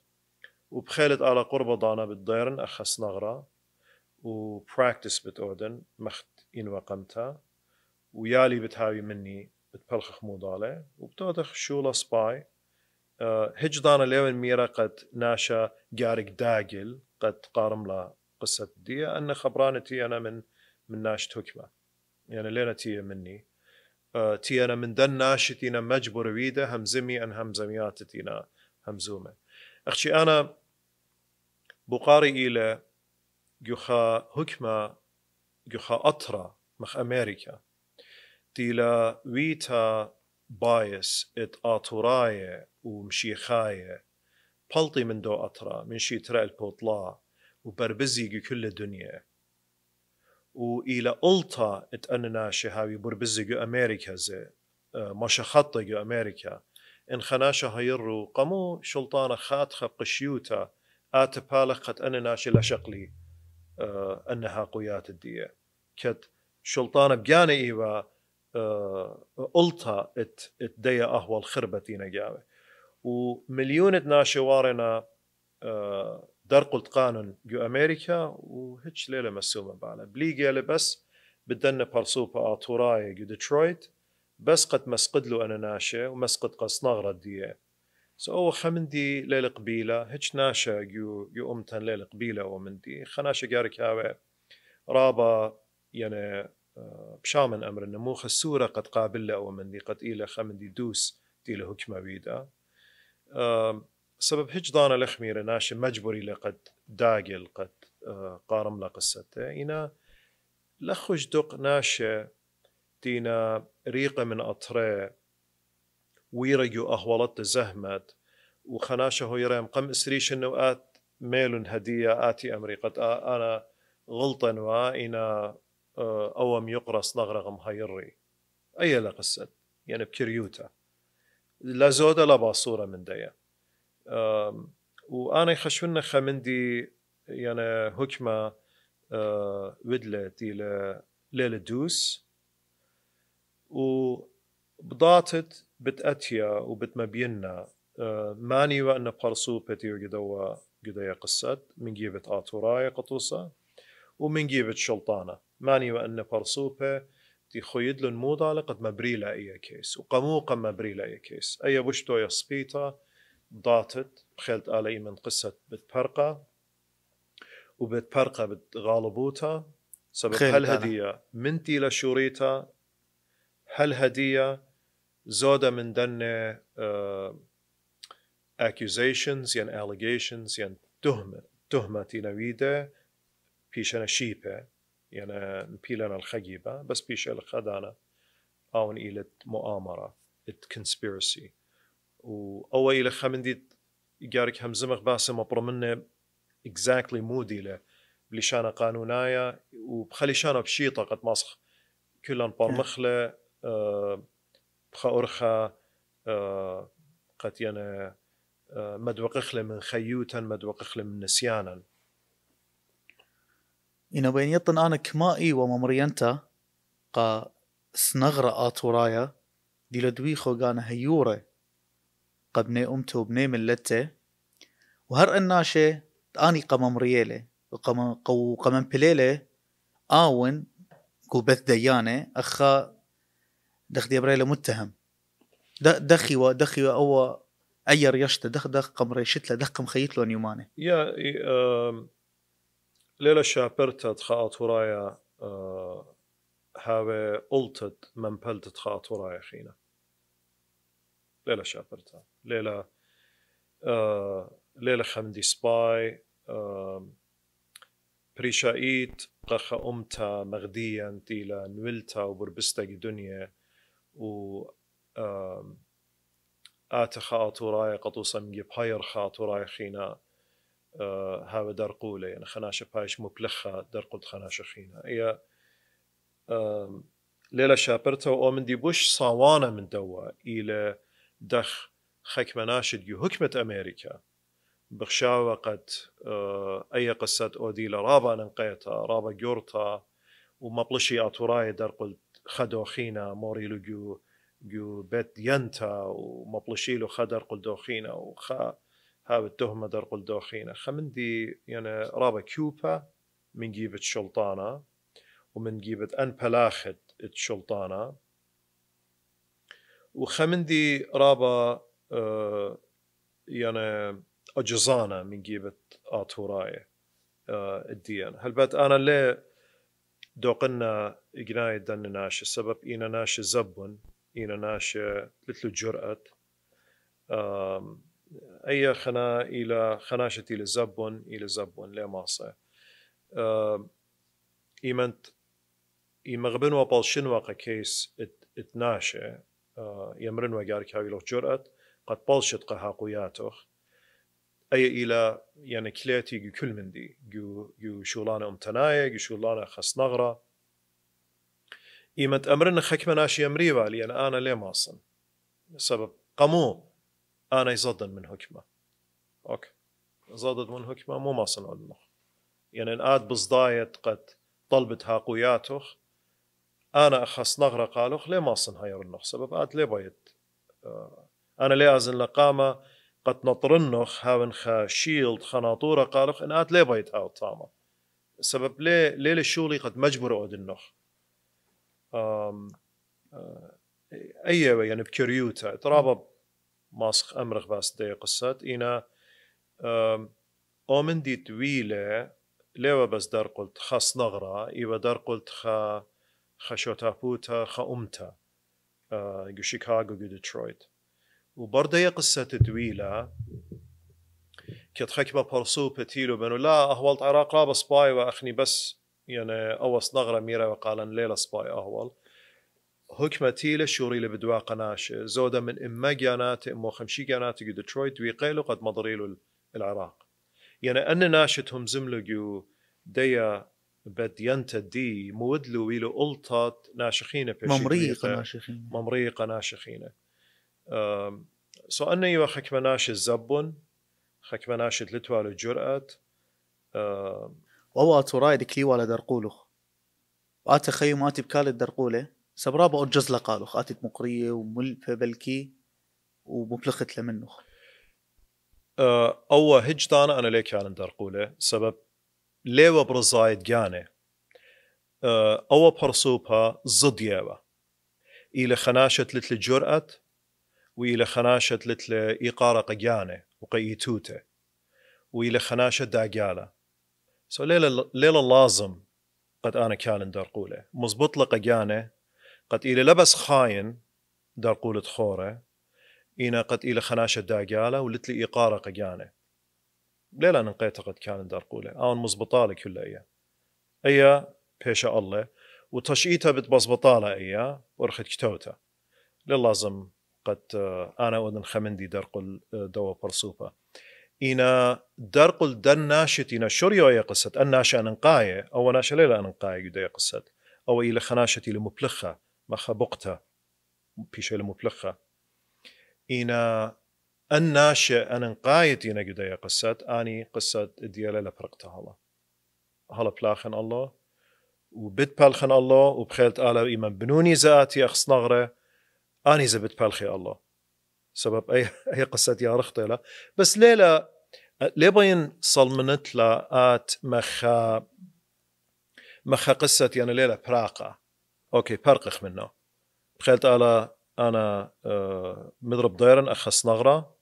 [SPEAKER 1] وبخيلة على قربة دانا بالديرن أخس نغرة وبراكتس بتأودن مخت إن وقمتا ويالي بتهاوي مني بتبلخخ موضالة وبتودخ شولة سباي أه دانا ليون ميرا قد ناشا جارك داجل قد قارم لا قصة دي أن خبرانتي أنا من من ناشت هكمة يعني لينا تي مني تي أنا من دن ناشتينا إنا مجبر ويدا همزمي أن همزميات تينا همزومة أخشي أنا بقاري إلى جوخا هكما جوخا أطرا مخ أمريكا تيلا ويتا بايس ات اتوراي ومشيخاية بلطي من دو اطرا من شي ترى البوطلا وبربزي كل الدنيا وإلى ألتا اتأننا شهاوي بربزي جو أمريكا زي آه، خطة جو أمريكا إن خناشا هيرو قمو شلطانة خاتخة قشيوتا آتبالة قد أننا شلا شقلي آه، أنها قويات الدية كت شلطانة بيانة إيوا آه ألتا ات ات ديا أهوال الخربتين جاوي ومليون ناشوارنا آه دار قلت قانون جو امريكا وهيك ليله مسومه بالا بليجي قال بس بدنا برصوبة آتوراي جو ديترويت بس قد مسقد له أنا ناشا ومسقد نغرة دي سو أو خمندي ليلة قبيلة هيك ناشا جو جو أمتن ليلة قبيلة ومندي خناشا جارك هاوي رابا يعني آه، بشامن أمر مو خسوره قد قابلة ومندي قد إلى خمندي دوس له حكمه بيدا أه سبب هجدان الخميرة ناشي مجبوري لقد داقل قد آه، قارم لقصته إنا لخش دق ناشي دينا ريقة من أطري ويرجو أهولت زهمت وخناشه هو يرام قم إسريش إنه آت ميل هدية آتي أمريكا أنا غلطا وإنا أوم يقرص نغرغم هيري أي لقصت يعني بكريوتا لا زودة لا باصورة من ديه وانا خشونا خمندي يعني هكمة ودلة الى ليلة دوس بضاتت بتأتيا وبتمبينا ماني وأن بارسو بتي وقدوا قدايا قصد من جيبة اتوراي قطوسة ومن جيبة شلطانة ماني وأن بارسو تي خويد لن موضة لقد مبريلا إيا كيس وقموقا قم مبريلا إيا كيس أي بشتو يا سبيتا ضاتت خلت علي من قصة بتبرقة وبتبرقة بتغالبوتا سبب هالهدية منتي لشوريتا هالهدية زودة من دنة uh, accusations يعني allegations يعني تهمة تهمة تنويدة بيشنا شيبة يعني بيلنا الخجيبة بس بيش الخدانة أون إلى مؤامرة it conspiracy و خمن يجارك هم زمغ باس همزمغ باسم اكزاكتلي مو مودي له بلشانه قانونايا وبخلي وبخليشانه بشيطة قد مصخ كلن برمخله آه، بخا أرخا أه قد ينا آه، مدوقخله من خيوتا
[SPEAKER 2] مدوقخله من نسيانا إن بين يطن أنا كمائي وممرينتا قا سنغرا آتورايا دي لدويخو قانا هيوري قبني أمتو بني ملته وهر الناشة آني قمم ريالة وقمم, وقمم بليلة آون بث ديانة أخا دخ ديبريلة متهم دخي ودخي أو أير يشت دخ دخ قم ريشت دخ قم خيت له
[SPEAKER 1] يا آه، ليلة شابرتا تخاط ورايا آه، هاوي قلتت من بلتت خاط ورايا خينا ليلة شابرتا ليلى آه، ليلى خمدي سباي بريشا بريشايت قخ أمتا مغديا تيلا نولتا وبربستا دنيا و آتا خاطو راي قطو قطوصا بهاير خاطو راي خينا آه هاو قولي يعني خناشة بايش مبلخة درقود خناشة خينا هي آه ليلة شابرتا وأمن دي بوش صوانا من دوا إلى دخ خەکمەناشت و حکمت ئەمریکا بخشاوەقەت ئەیە قسەت ئۆدی آه، لە ڕابانن قێتە رابا گۆرتا و مەپڵشی ئاتوڕایە دەرقل خەدۆخینە مۆریلوگی و بێت جو و مەپڵشیل و خە دەرقل دۆخینە و خە هاوت تهمە دەرقل دۆخینە خەمندی یەنە يعني رابا کیوپە من بت شڵتانە و منگی بت ئەن پەلاخت شڵتانە و خەمندی رابا آه، يعني أجزانا من جيبة آتوراي الدين آه، هل بات أنا ليه دوقنا إجناي دن ناشي السبب إينا ناشي زبون إينا ناشي لتلو جرأت أي خنا إلى خناشة إلى زبون إلى زبون لا ماصة إيمنت إيمغبن وبالشن وقا كيس اتناشة آه، يمرن وقار كاوي لو جرأت قد بلشت قهاقوياتوخ اي الى يعني كليتي جو كل من دي جو جو شولانه امتنايه جو شولانه خس نغرا ايمت امرن خكمه ناشي امري بالي يعني انا لي ما سبب قمو انا يزدن من حكمه اوكي زادت من حكمه مو ما صنع الله يعني الاد بصدايت قد طلبت هاقوياتوخ انا اخص نغرا قالوخ لي ما صنع النخ سبب اد لي بايت آه انا لي ازن لقامة قد نطرنخ هاون خا شيلد خناطورة قالخ ان ات لي بيت هاو طامة سبب لي ليل الشغلي قد مجبر اود النخ أم آه، اي يعني بكريوتا ترابا ماسخ امرخ باس دي قصات انا اومن دي تويلة ليوا بس دار قلت خاص نغرة ايوا دار قلت خا خا شوتابوتا خا امتا آه، شيكاغو ديترويت وبرضه هي قصة طويلة كي خكبة برسو بتيلو بانو لا أهول عراق لا بصباي وأخني بس يعني أوس نغرة ميرا وقال ليلة سباي أهول حكمة تيلة شوري لبدوا قناش زودة من إما جانات إما خمشي جانات جو ديترويت ويقيلو قد مضريلو العراق يعني أنا ناشتهم زملقو ديا بد ينتدي مودلو ويلو ألطت ناشخينة ممريقة ناشخينة ممريقة ناشخينة so مناش checmenáise zabbun checmenáisiid
[SPEAKER 2] litwáil الجرأت وأوات ورايدك لي ولا درقولو آتي خيو آتي بكال الدرقولة سبرابة أرجز لقالخ آتت مقرية وملفة بلكي ومبلخت لمنخ
[SPEAKER 1] أو هجتانا أنا ليك عن درقولة سبب ليوة برزايد جاني أو برصوبها زد يابا إلى خناشة لتل جرأت وإلى خناشة لتل إيقارة قيانة وقيتوتة وإلى خناشة داقيالة سو ليلة ليلة لازم قد أنا كالن دارقولة مزبط لقيانة قد إلى لبس خاين دارقولة خورة إنا قد إلى خناشة داقيالة ولتلي إيقارة قيانة ليلة ننقيت قد كالن دارقولة آن مزبطالة كل أيا أيا بيشة الله وتشئيتها بتبزبطالة أيا ورخت كتوتها للازم قد آه، انا ودن خمندي درقل آه، دوا برسوبا إنا درقل دن ناشت اينا شوريو اي قصد أن ناشا أنقاية أو ناشا ليلة أنقاية يدا اي قصد أو إلى خناشتي لمبلخة ما بيش بيشي مبلخة إنا أن ناشا أنقاية اينا يدا اي قصد أني قصد ديالة لبرقتها الله هلا بلاخن الله وبدبلخن الله وبخيلت آلا إيمان بنوني زاتي أخص نغره اني زبت بالخي الله سبب اي اي قصه يا رختلا بس ليلى لبين صلمنت ات مخا مخا قصة يعني ليلة براقة أوكي برقخ منه بخيلت على أنا مضرب ضيرن أخص نغرة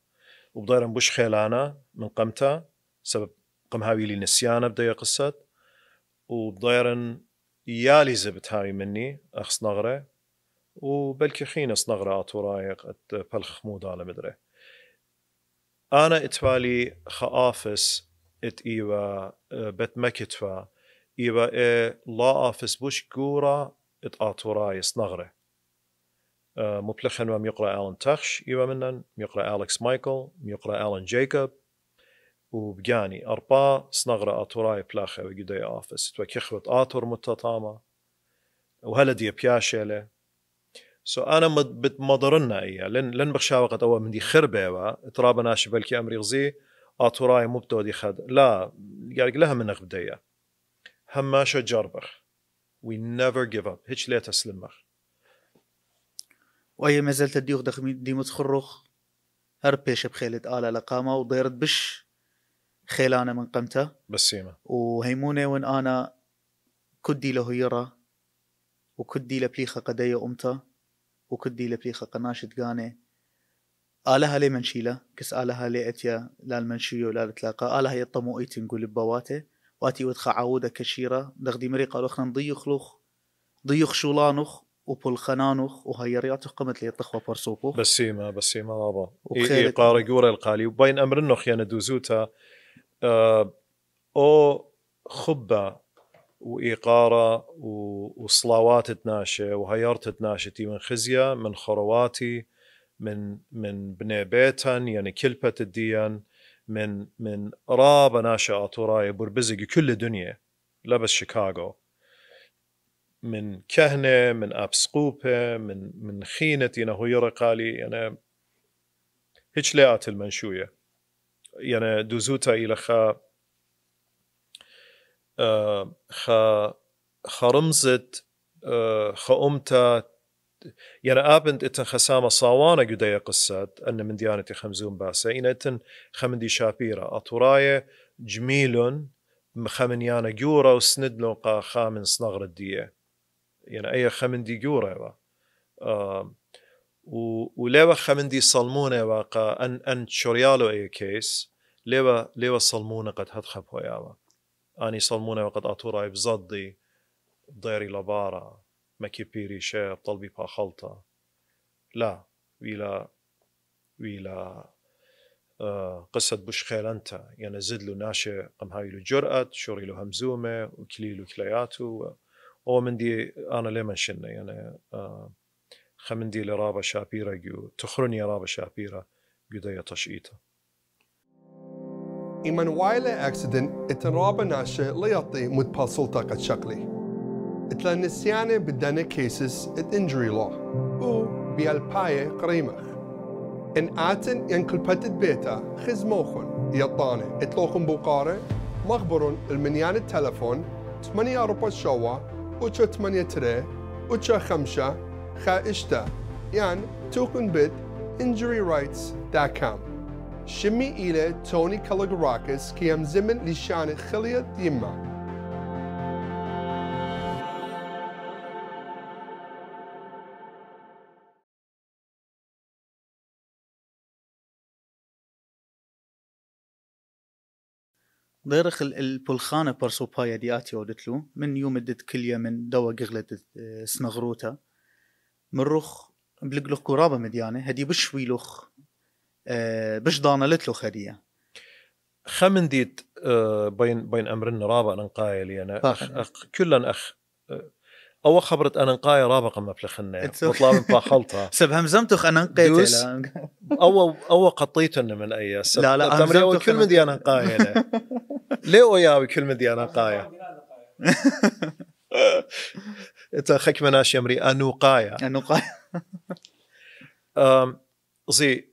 [SPEAKER 1] وبضيرن بوش خيلانة من قمتها سبب قمهاوي لي نسيانة بداية قصة وبضيرن يالي زبت هاوي مني أخص نغرة وبلكي خينس نغرات أتورايق ات مو موداله مدري انا اتوالي خافس ات ايوا آه، بت مكتفا ايوا إي لا افس بوش كورا ات أتوراي نغره آه، مبلخن ما ميقرا الان تخش ايوا منن ميقرا الكس مايكل ميقرا الان جايكوب وبجاني أربا صنغرة أطوراي بلاخة وقدي آفس توكيخوت آتور متطامة وهلا دي بياشيلة سو انا بتمضرنا اياه لن لن بخشاوة قد اول دي خربه و تراب ناش بلكي امري غزي اتوراي مو بتودي خد لا يعني لها من غبدية هما شو جربخ وي نيفر جيف اب هيش لا تسلمخ
[SPEAKER 2] وهي ما زالت ديوخ دخمي دي متخرخ هر بيش بخيلت آلة لقامة وضيرت بش خيلانة من قمتها بسيمة وهيمونة وان أنا كدي له يرى وكدي لبليخة قدية أمتها وكدي لبريخة قناش تقاني آلها لي منشيلة كس آلها لي اتيا لا المنشيو لا التلاقى آلها هي الطمو ايت نقول واتي ودخا عاودة كشيرة دغدي مريقة لخنا نضيخ لخ ضيخ شولانخ وبول خنانوخ وهي رياتو قمت لي طخوة برسوبو بسيمة بسيمة بابا اي قاري
[SPEAKER 1] قورة القالي وبين امرنخ يعني دوزوتا آه او خبة وإيقارة وصلوات تناشة وهيرت تناشتي من خزية من خرواتي من من بني بيتن يعني كلبة الدين من من رابة ناشئة طراي بربزق كل الدنيا لبس شيكاغو من كهنة من أبسقوبة من من خينة يعني هو يرقالي يعني هيش لقات المنشوية يعني دوزوتا إلى خا آه، خا خرمزت آه، خأمتا يعني أبنت إتن خسامة صاوانة قدية قصات أن من ديانة خمزون باسة إن إتن خمدي شابيرة أطراية جميل يانا جورة وسند لون قا خامن صنغر الدية يعني أي خمندي جورة آه خمن دي صلمونة وقا أن أن شريالو أي كيس لوا لوا صلمونة قد هتخب هو اني صلمونا وقد اطورا بزدي ضيري لبارا ما بيري شاب طلبي باخلطة لا ويلا ويلا آه، قصة بوش خيل أنت يعني زد له ناشئ قم هاي له جرأة شوري له همزومة وكلي له كلياته هو دي أنا ليه منشنة يعني آه، خمن دي لرابا شابيرا تخرني رابا شابيرا قدية تشئيته I man
[SPEAKER 2] wajle accident itten raba nashe li jatti mut pasulta qad shaqli. Itla nisjane bidane cases it injury law. U bialpaje qrimach. In aten jankulpatit beta xizmoħun jattane itloħun buqare مخبرون المنيان التلفون 8 أربع شوا وشو 8 تري وشو خمسة خائشتا يعني توكن بيت injuryrights.com شمي إلى توني كالغراكس كي يمزمن لشان خلية يمه ضيرخ البلخانة برسوبايا آتي اودتلو من يوم الدت كلية من دوا قغلت اه، سنغروتا من روخ بلقلوخ قرابة مديانة هدي بشوي لوخ آه، باش ضانلت له خريه خمن
[SPEAKER 1] ديت آه، بين بين امرنا رابع ننقاي لي انا يعني أخ, أخ كلنا اخ آه، او خبرت انا نقاي رابع قم فلخنا يعني وطلع من باخلطها
[SPEAKER 2] سب همزمتخ انا نقيت
[SPEAKER 1] او او قطيت من اي سب لا لا همزمتخ كل من دي انا نقاي يعني. ليه وياوي كل من دي انا نقاي انت خك مناش يمري انو انوقايا زي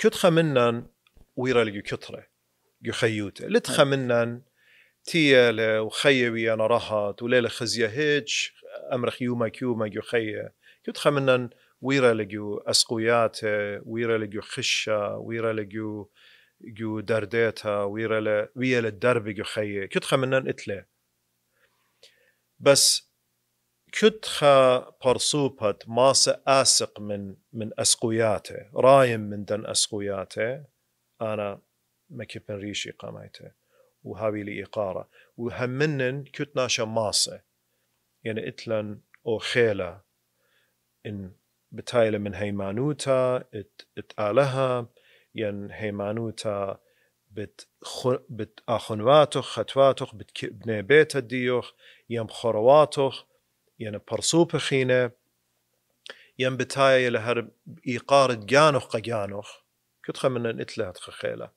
[SPEAKER 1] كتخه منن ويرا لقي كتره خيوتة لتخه نعم. منن تيالة وخيوي ويانا رهت وليلة خزية هيج أمرخ يوما كيوما يخيا كتخه منن ويرا لقيو أسقويات ويرا لقيو خشة ويرا لقيو جو درداتها ويرا ل... ويا للدرب جو خيه كتخه منن إتلي بس كتخا برصوبت ماسة آسق من من أسقوياته رايم من دن أسقوياته أنا ما كيبن ريشي قاميته وهاوي لي إقارة وهمنن كتناشا ماسة يعني إتلن أو خيلة إن بتايلة من هيمانوتا ات اتآلها ين هيمانوتا بت خو بت أخنواتخ خطواتخ بت بني ديوخ الديوخ يم خرواتخ ين parsupa خينه ين بتاي la har iqarat ganox qa ganox كتخا من نتلات خخيلة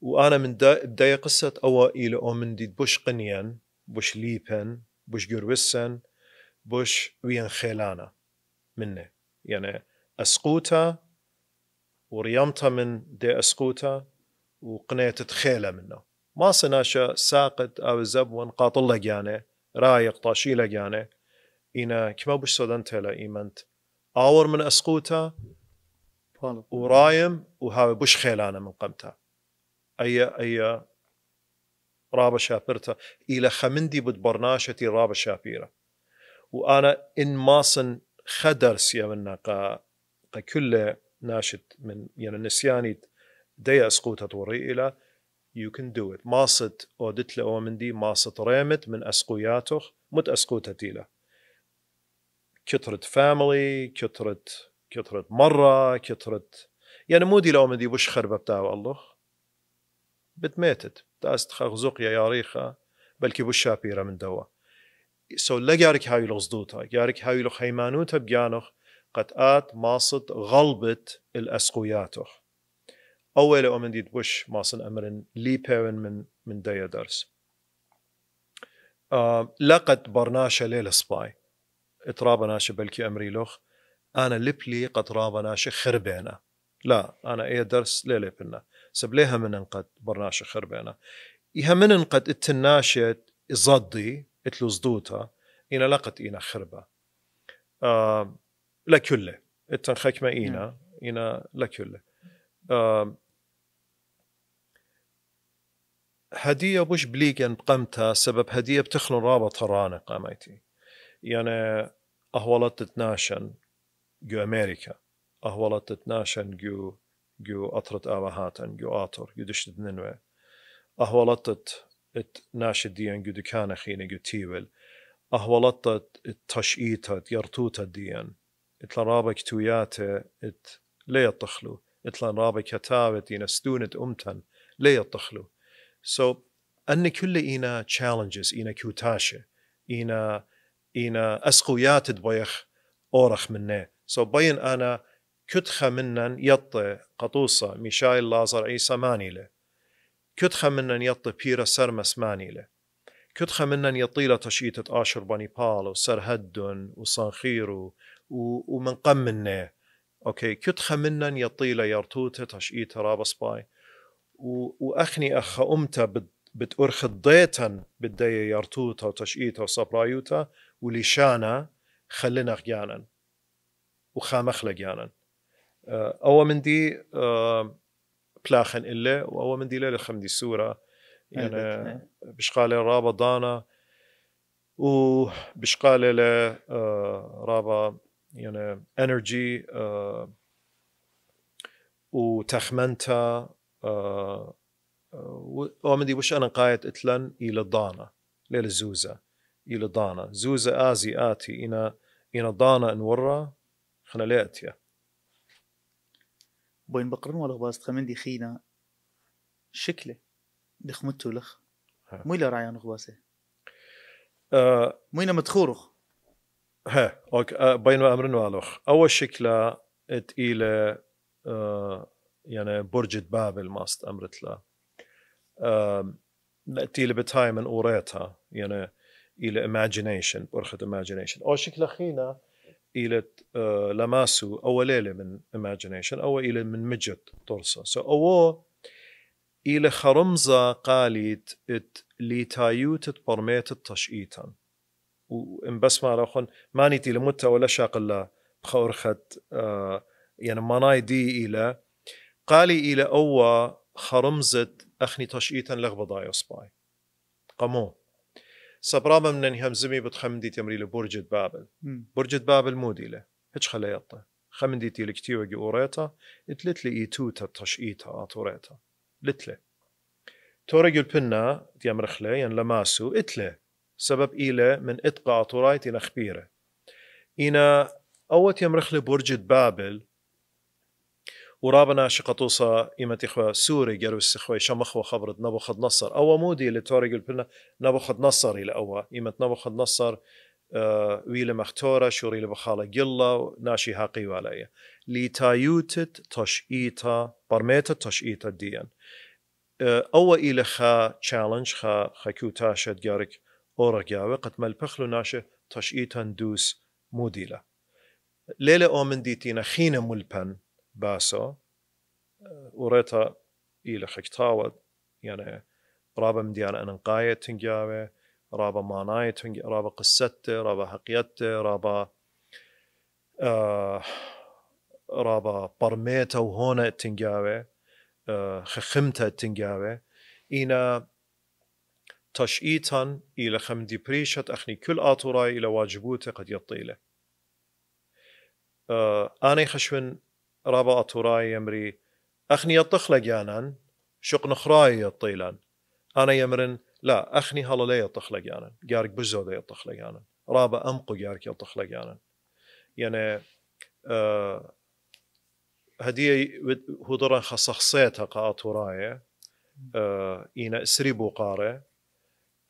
[SPEAKER 1] وأنا من دا بداية قصة أوا إلى أو من ديد بوش قنيان بوش ليبن بوش جروسن بوش وين خيلانا منه يعني أسقوتا وريمتا من دي أسقوتا وقنيت تخيلة منه ما صناشا ساقد أو زبون قاطلة جانه رايق طاشيلة جانه اینا کما بوش سودان تلا ایمند آور من اسقوتا و رایم و وهاوي بوش خيلانة من قمتا ایا ایا رابا شاپرتا ایلا خمندی بود برناشتی رابا شاپیرا و انا إن ماسن خدرس يا منا قا قا كل ناشد من يعني نسياني دي اسقوتا توري إلى you can do it ماصد أودت لأومندي ماصد رامت من أسقوياتوخ مت اسقوتا تيله كثره فاميلي كثره كثره مره كثره يعني مودي لو مدي وش خربه بتاع الله بتميتت يا يا ياريخا بلكي بوش شابيره من دوا سو لا جارك هاي لغزدوتا جارك هاي لو خيمانوتا بجانوخ قد آت ماصد غلبت الأسقوياته أول أمن ديت بوش ماصن أمرن لي بيرن من من ديا درس آه لقد برناشا ليل سباي بلكي امري امريلوخ انا لبلي قد ناشي خربينا لا انا اي درس ليلي بنا سبليها من انقد برناشي خربينا يها من انقد التناشت زضي اتلو زدوتا اينا لقت اينا خربة آه لكله اتن التنخكمة اينا اينا لا آه هدية بوش بليجن بقمتها سبب هدية بتخلن رابط رانق قاميتي يعني أهولت تتناشن جو أمريكا أهولت تتناشن جو جو أطرت آبهاتن جو آطر جو دشت ننوى أهولت تتناشد ديان جو دكان خيني جو تيبل أهولت التشئيتت يرتوت ديان اتلان رابك كتوياته ات لا يطخلو اتلان رابا دينا ينستونت أمتن لا يطخلو so أن كل إينا challenges إينا كوتاشة إينا إينا أسقويات دبيخ أورخ منه سو بين أنا كتخة منن يطي قطوصة ميشايل لازر عيسى مانيلة كتخة منن يطي بيرا سرمس مانيلة كتخة منن يطيلة تشيتة آشر باني بال وسر هدن وصنخيرو ومن قم منه اوكي كتخة منن يطيلة يرتوتة تشيتة رابس باي واخني أخا امتا بتأرخ ضيتا بدي يرتوتا وتشئيتا وصبرايوتا شانا خلنا غيانا وخامخلا غيانا أو اه، من دي بلاخن اه، إلا وأو من دي ليلة خمدي سورة يعني بشقالة رابا اه، دانا وبشقالة رابا يعني انرجي آه وتخمنتا آه ومدي وش انا قايت اتلن الى دانا للزوزه إلى دانا زوزة آزي آتي إنا إنا دانا نورا خنا لاتيا
[SPEAKER 2] بوين بقرن ولا غباز تخمندي خينا شكله دخمتو لخ مو إلى رعيان غباسة آه مو إنا
[SPEAKER 1] متخورخ ها أوك آه، بين امرن والوخ اول شكلة تقيلة آه يعني برجة بابل ماست امرت له آه تقيلة بتهاي من اوريتها يعني الى imagination بورخه imagination او شكل خينا الى آه، لماسو او ليله من imagination او الى من مجد طرصة سو so او الى خرمزه قاليت ات ليتايوت برميت التشئيتا وان بس ما راخن تي لمتة ولا شاقلا بخورخت آه يعني مناي دي الى قالي الى اوا خرمزت اخني تشئيتا لغبضاي اصباي قمو سبرام من همزمي بتخمدي تمري لبرج بابل برج بابل موديلة هيك خليطة خمدي تي وجي اوريتا اتلتلي ايتا تشئيتا لتلي لتلة تورجل بنا تيام رخلة ين يعني لماسو اتلة سبب إله من اتقى اطورايت إلى خبيرة إنا أوت يم رخلة برج بابل ورابنا شقطوصا إما تخوى سوري جروس إخوة شمخوة خبرت نبوخذ نصر أو مودي اللي توري بلنا قلبنا نبوخذ نصر إلى أوا إيمت نبوخذ نصر آه ويلي مختورة شوري لبخالة جلا ناشي هاقي وعليا لتايوتت تشئيتا برميتا تشئيتا ديان آه أوا إلى خا تشالنج خا خا كوتاشت جارك أورا جاوي قد ملبخلو ناشي تشئيتا ندوس موديلا ليلة أومن ديتينا خينا ملبن باسا وريتا إلى خكتاوة يعني رابا أن أنقاية تنجاوة رابا ماناية تنجاوة رابا قسته رابا حقيته رابا آه رابا برميتا وهونا تنجاوة آه خخمتا تنجاوة إنا تشئيتا إلى خمدي بريشت أخني كل آتوراي إلى واجبوته قد يطيله آه أنا خشون رابا أطوراي يمري أخني الطخلة جانا شق نخراي الطيلان أنا يمرن لا أخني هلا لي الطخلة جانا جارك بزو دي الطخلة جانا رابا أمقو جارك الطخلة جانا يعني آه هدية هدرا خصخصيتها قاعت ورايا آه إينا سريبو قارة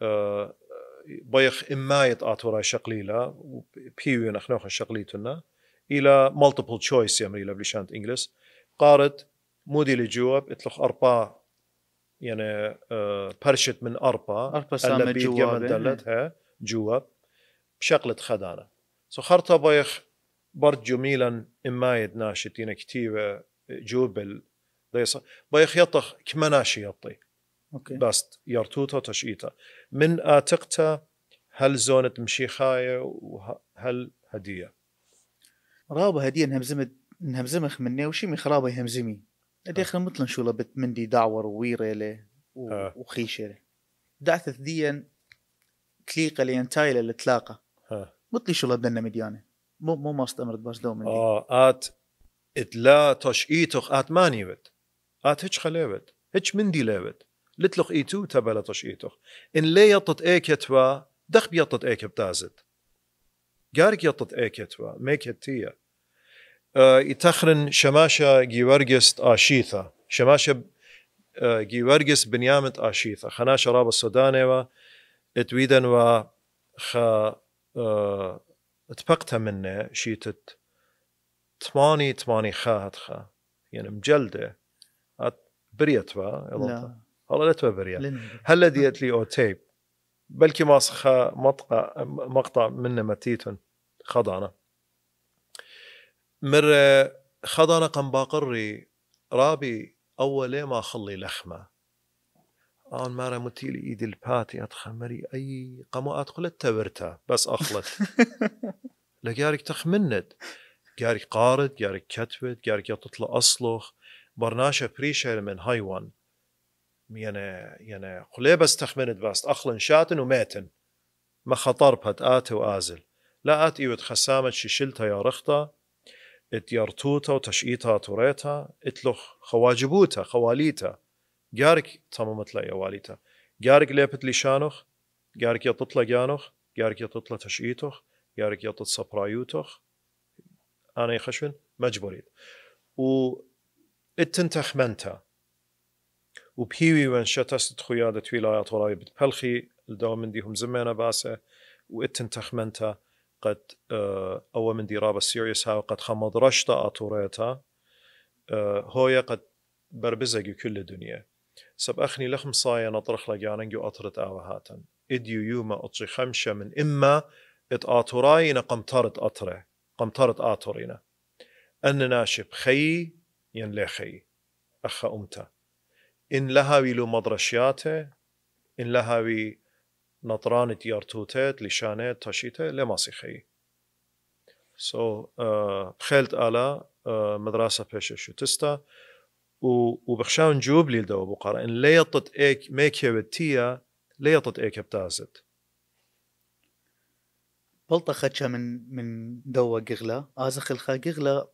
[SPEAKER 1] آه بيخ إمايت آت شقليلا شقليلة بيوين أخنوخ شقليتنا الى مالتيبل تشويس يا مريلا بلشانت انجلس قارت مودي اللي جواب اتلخ اربا يعني برشت آه، من اربا اربا سامة جواب دلتها جواب بشغلة خدانة سو خرطة بايخ برد جميلا امايد ناشتين كتيبة آه، جوبل ديص بايخ يطخ ناشي يطي اوكي بس يرتوتا تشئيتا من اتقتا هل زونت مشيخاية وهل هدية
[SPEAKER 2] رابا هدي نهمزم انهمزمخ مني وشي مخرابة يهمزمي هدي اخر آه. مطلع شو لبت مندي دعور وويريلة آه. وخيشيلة دعث ديا تليقة لين تايلة لتلاقة آه. مطلي شو لبنا مديانة مو مو ما استمرت بس دوم
[SPEAKER 1] اه ات اتلا ايتوخ ات ماني بت ات هيك خليبت هيك مندي لابت لتلق ايتو تبلا ايتوخ ان لي يطت ايك يتوا دخ بيطت ايك بتازت Gargiotat eket va, meket tia. I takhrin shamasha Georgist ashitha. Shamasha Georgis Binyamet ashitha. Khana sharab السودانية اتويدن و خ اتفقتها منه شيتت ثماني ثماني خاهت خا يعني مجلده بريت با والله لا تبا بريت هل ديت لي او تيب بلكي ماسخه مقطع منه متيتن خضانة مر قم باقري رابي أول ما خلي لخمة آن مارا متيلي إيدي الباتي أتخمري أي قما أدخل تبرتا بس أخلت لقارك تخمنت قارك قارد قارك كتبت قارك يطلع أصلخ برناشة بريشة من هايوان يعني یەنە بس تخمنت باست اخلن شاتن وماتن مێتن مە خەتەر پەت ئاتێ لا ئات ئیوت خەسامەتشی شلتە یاڕختە ئت یارتوتە و تەشئیتا توڕێتە ئتلخ خەواجبوتە خەوالیتە گارك تەمەمت لە ئێوالیتە گارك لێپت جارك گارك یەتت لە جارك گارك یەتت لە تەشئیتخ گارك یەتت سەپرایوتخ انا خەشن مجبوريت و اتن تەخمەنتە وبهيوي وين شتست خويا لتويلاية طولاي بنت بلخي الدو ديهم زمانة باسة وإتن تخمنتا قد آه، أو من دي رابا سيريس ها قد خمض رشتا أطوريتا آه، هويا قد بربزقي كل الدنيا سب أخني لخم صايا نطرخ لجانن جو أطرت آوهاتن إديو يوما أطشي خمشة من إما إت آتوراينا قمطرت أطرة قمطرت آتورينا أن ناشب خي ين لي خي أخا أمتا ان لها لو مدرشياته ان لها لهاوي نطران تيارتوتات لشانت تشيته لما سيخي سو so, uh, آه، بخيلت آلا uh, آه، مدرسة بيش شوتستا وبخشاو نجوب لي لدو بقرا ان ليطت ايك
[SPEAKER 2] ميكيا بتيا ليطت ايك ابتازت بلطة خدشة من من دوا قغلة ازخ الخا قغلة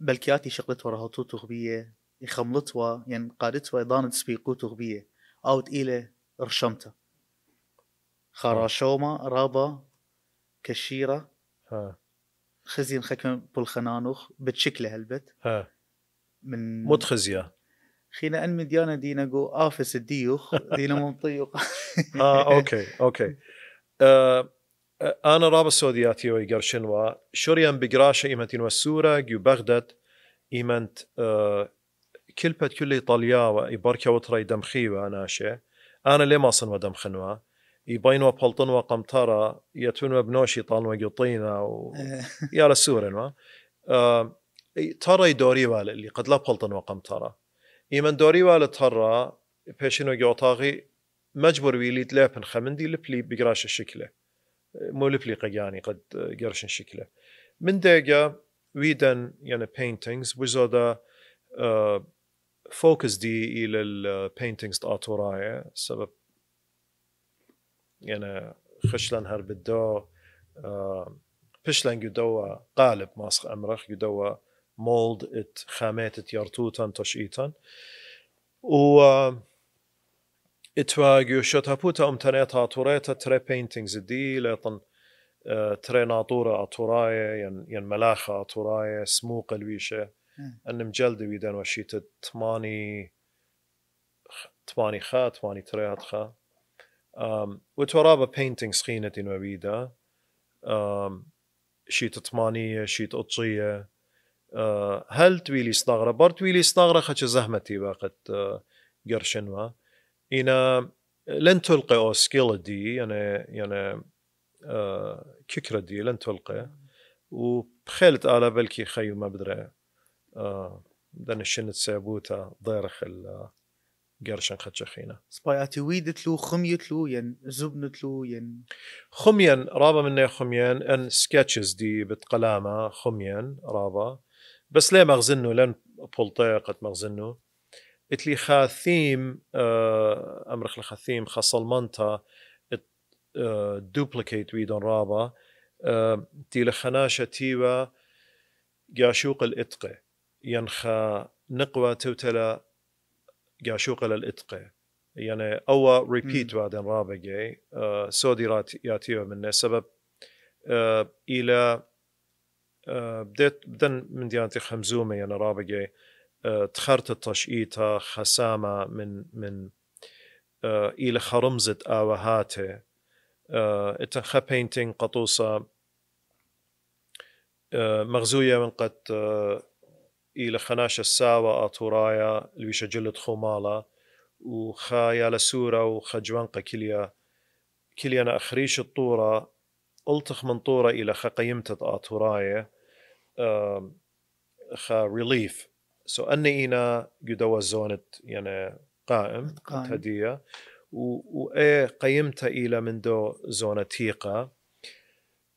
[SPEAKER 2] بلكياتي شغلت وراها توتو غبية يخملطوا يعني قادتوا يضان سبيقوتو غبية أو تقيلة رشمتا خراشوما رابا كشيرة خزين خكم بالخنانوخ بتشكله هلبت من مد متخزية خينا أن مديانا دينا قو آفس الديوخ دينا منطيق آه أوكي
[SPEAKER 1] أوكي آه، آه، انا رابا السودياتي ويقرشن و شريان بقراشه إيمتين والسوره جو بغداد ايمنت آه كل بات کلپت کلی تالیاوە ئیبارکەوە تڕی دەمخیوە ناشێ ئانە لێ ماسنوە دەمخنوە يبينوا بلطنوا وقمطره يتونوا بنوشي طانوا قطينا و... يا لسورن ما ترى يدوري وال اللي قد لا بلطن وقمطره يمن دوري وال ترى بيشنو جوطاغي مجبر ويلي تلابن خمندي لبلي بقراش الشكله مو لبلي يعني قد قرش الشكله من دقة ويدن يعني paintings وزودا آه فوكس دي الى البينتينغز تاعت سبب السبب يعني خشلن هربدو فشلن يدوا قالب ماسخ امرخ يدوا مولد ات خامات يرتوتن تشئيتن و اتوا هابوتا ام امتنيتا اتوريتا تري بينتينغز دي لطن آه، تري ناطورة اتورايا ين, ين ملاخة اتورايا سموق الويشة ان مجلده ويدان وشيت تماني تماني خا تماني تريات خا um, وترابا بينتينغ سخينة ويدا um, شيت ثمانية شيت أطية uh, آه، هل تويلي استغرى بر تويلي استغرى خش زهمتي وقت uh, آه، قرشنوا إنا لن تلقي أو سكيل دي يعني يعني uh, ككرة دي لن تلقي وبخيلت على بلكي خيو ما بدري den shinitse buta derech el gerschen chatschachina.
[SPEAKER 2] Spy ويدتلو خميتلو yen زبنتلو ين خمين رابا مني
[SPEAKER 1] خمين ان سكتشز دي بتقلامة خمين رابا بس ليه مغزنو لن بولتي قد مغزنو اتلي خاثيم آه امرخ الخاثيم خاصة المنطقة آه، دوبليكيت ويدون رابا آه، تي لخناشة تيوا قاشوق الاتقي ينخا نقوى توتلا قاشوق للإتقى يعني أو ريبيت بعدين رابقة آه سودي رات ياتيو منه سبب آه إلى آه بدن من ديانتي خمزومة يعني رابقة آه، تخرت التشئيتا خسامة من من آه، إلى خرمزة آوهاته آه، خا بينتين قطوسة مغزوية من قد إلى خناش ساوة أطورايا الويشة جلد خمالة وخايا لسورة وخجوانقة كليا كليانا أخريش الطورة ألتخ من طورة إلى خقيمتة أطورايا خا ريليف سو so أني إنا قدوة زونت يعني قائم, قائم. هدية اي قيمتها إلى من دو زونة تيقة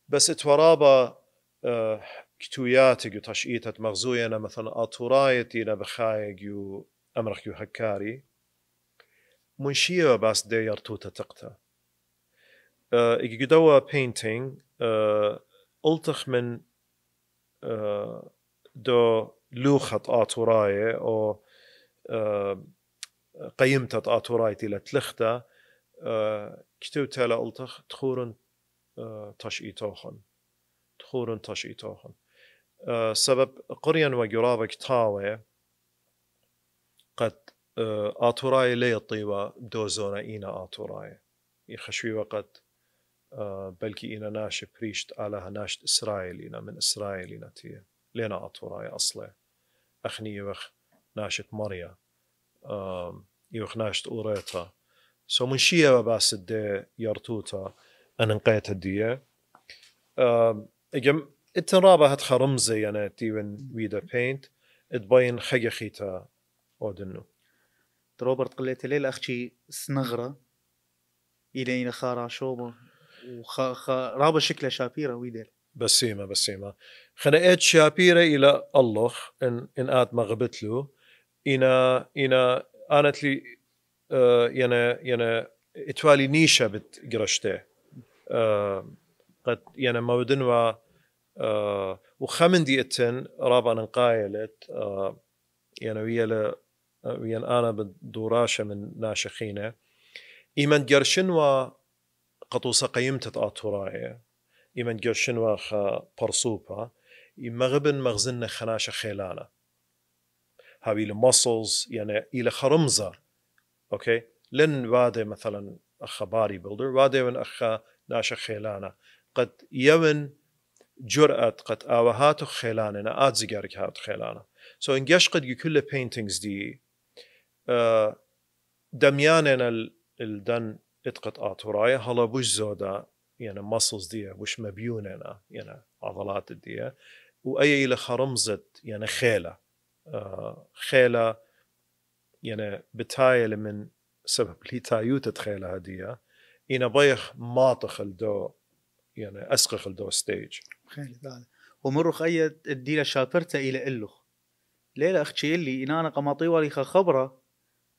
[SPEAKER 1] بس اتورابا آه، كتوياتك مغزوية أنا مثلا أطورايتي لبخايق يو أمرخ يو هكاري منشيه باس دي يرتوتا تقتا أه إجدوا بينتينج آه، ألتخ من آه، دو لوخة آتوراية أو أه قيمتة آتورايتي لتلختا آه، كتو كتوتا ألتخ تخورن أه تشئيتوخن تخورن تشئيتوخن آه، سبب قريان وجرابك تاوي قد آه، آتوراي لي طيبة دوزونا إينا آتوراي يخشوي وقت آه، بل كي إنا ناش بريشت على ناشت إسرائيل إنا من إسرائيل إنا تيه لينا آتوراي أصله أخني يوخ ناشت مريا يوخ ناشت أوريتا سو من شيا وباس الدي يرتوتا أنا نقيت الدية أجم التنرابه هات خرمزة يعني تيوين ويدا بينت اتبين خي خيتا اودنو
[SPEAKER 2] روبرت قلت لي اختي سنغره الى خارا شوبه وخا خا رابا شكله شابيرا ويدل
[SPEAKER 1] بسيمة بسيمة خنقت شابيرة إلى الله إن إن آت ما غبت له إنا إنا آنت يعني يعني ينا ينا اتوالي نيشة بتقرشته آه، قد ينا مودن آه، وخمن دقيقتين رابعا انقايلت آه، يعني ويا ل آه، ويا انا بدوراشة من ناشخينة ايمن جرشنوا قطوسة قيمت تقاطوراية ايمن و خا برسوبا مغبن مغزن خناشة خيلانة هاوي المسلز يعني إلى خرمزة اوكي لن وادي مثلا اخا باري بيلدر وادي من اخا ناشا خيلانة قد يمن جرأت قد آوهات خيلانة نآت زيجارك هات خيلانة سو so انجش قد كل paintings دي uh, اه، ال الدن اتقت آتورايا هلا بوش زودا يعني muscles دي بوش مبيوننا يعني عضلات دي وأي إلى خرمزت يعني خيلة uh, اه، خيلة يعني بتايل من سبب لي تايوت خيلة هدية إنا بيخ ماطخ الدو يعني أسقخ الدو
[SPEAKER 2] ستيج خالد هذا ومن خيت ادي شابرته الى الخ ليلى اختي اللي إن انا قماطي لي خبرة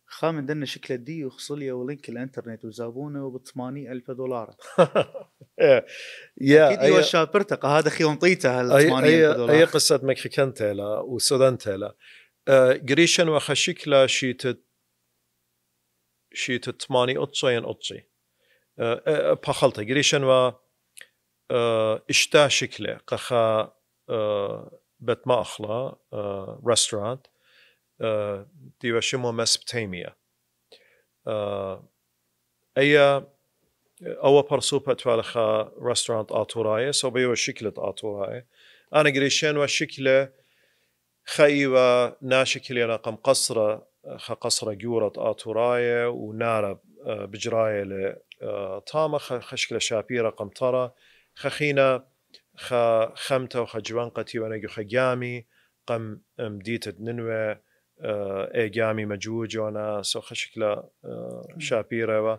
[SPEAKER 2] خامن دنا شكل الدي وخصلية ولينك الانترنت وزابونه وب 80000 دولار إيه. يا اكيد هو شابرتك هذا خي ونطيته هال 80000 دولار اي
[SPEAKER 1] قصة مكسيكان تيلا وسودان تيلا آه، وخا شكله شيت شيت 80 اوتشين اوتشي بخلطة جريشن و آه، اشتا شكله قخا آه، بيت ما أخلا ريستورانت آه، رستورانت ديوشمو مسبتيميا أي أو برسوبة توالخا ريستورانت اتوراي سو بيو شكلة اتوراي أنا قريشين وشكلة خيوة ناشكلة رقم قصرة خا قصرة جورة آتوراية ونارة بجراية تامة خشكلة شابية رقم ترى خەخینە خەمتەەوە خەجوان قەتیوەنەگی خەگامی قم دیتت ننوێ ئێگامی مەجوو جۆنا سۆ خەشک لە شاپیرەوە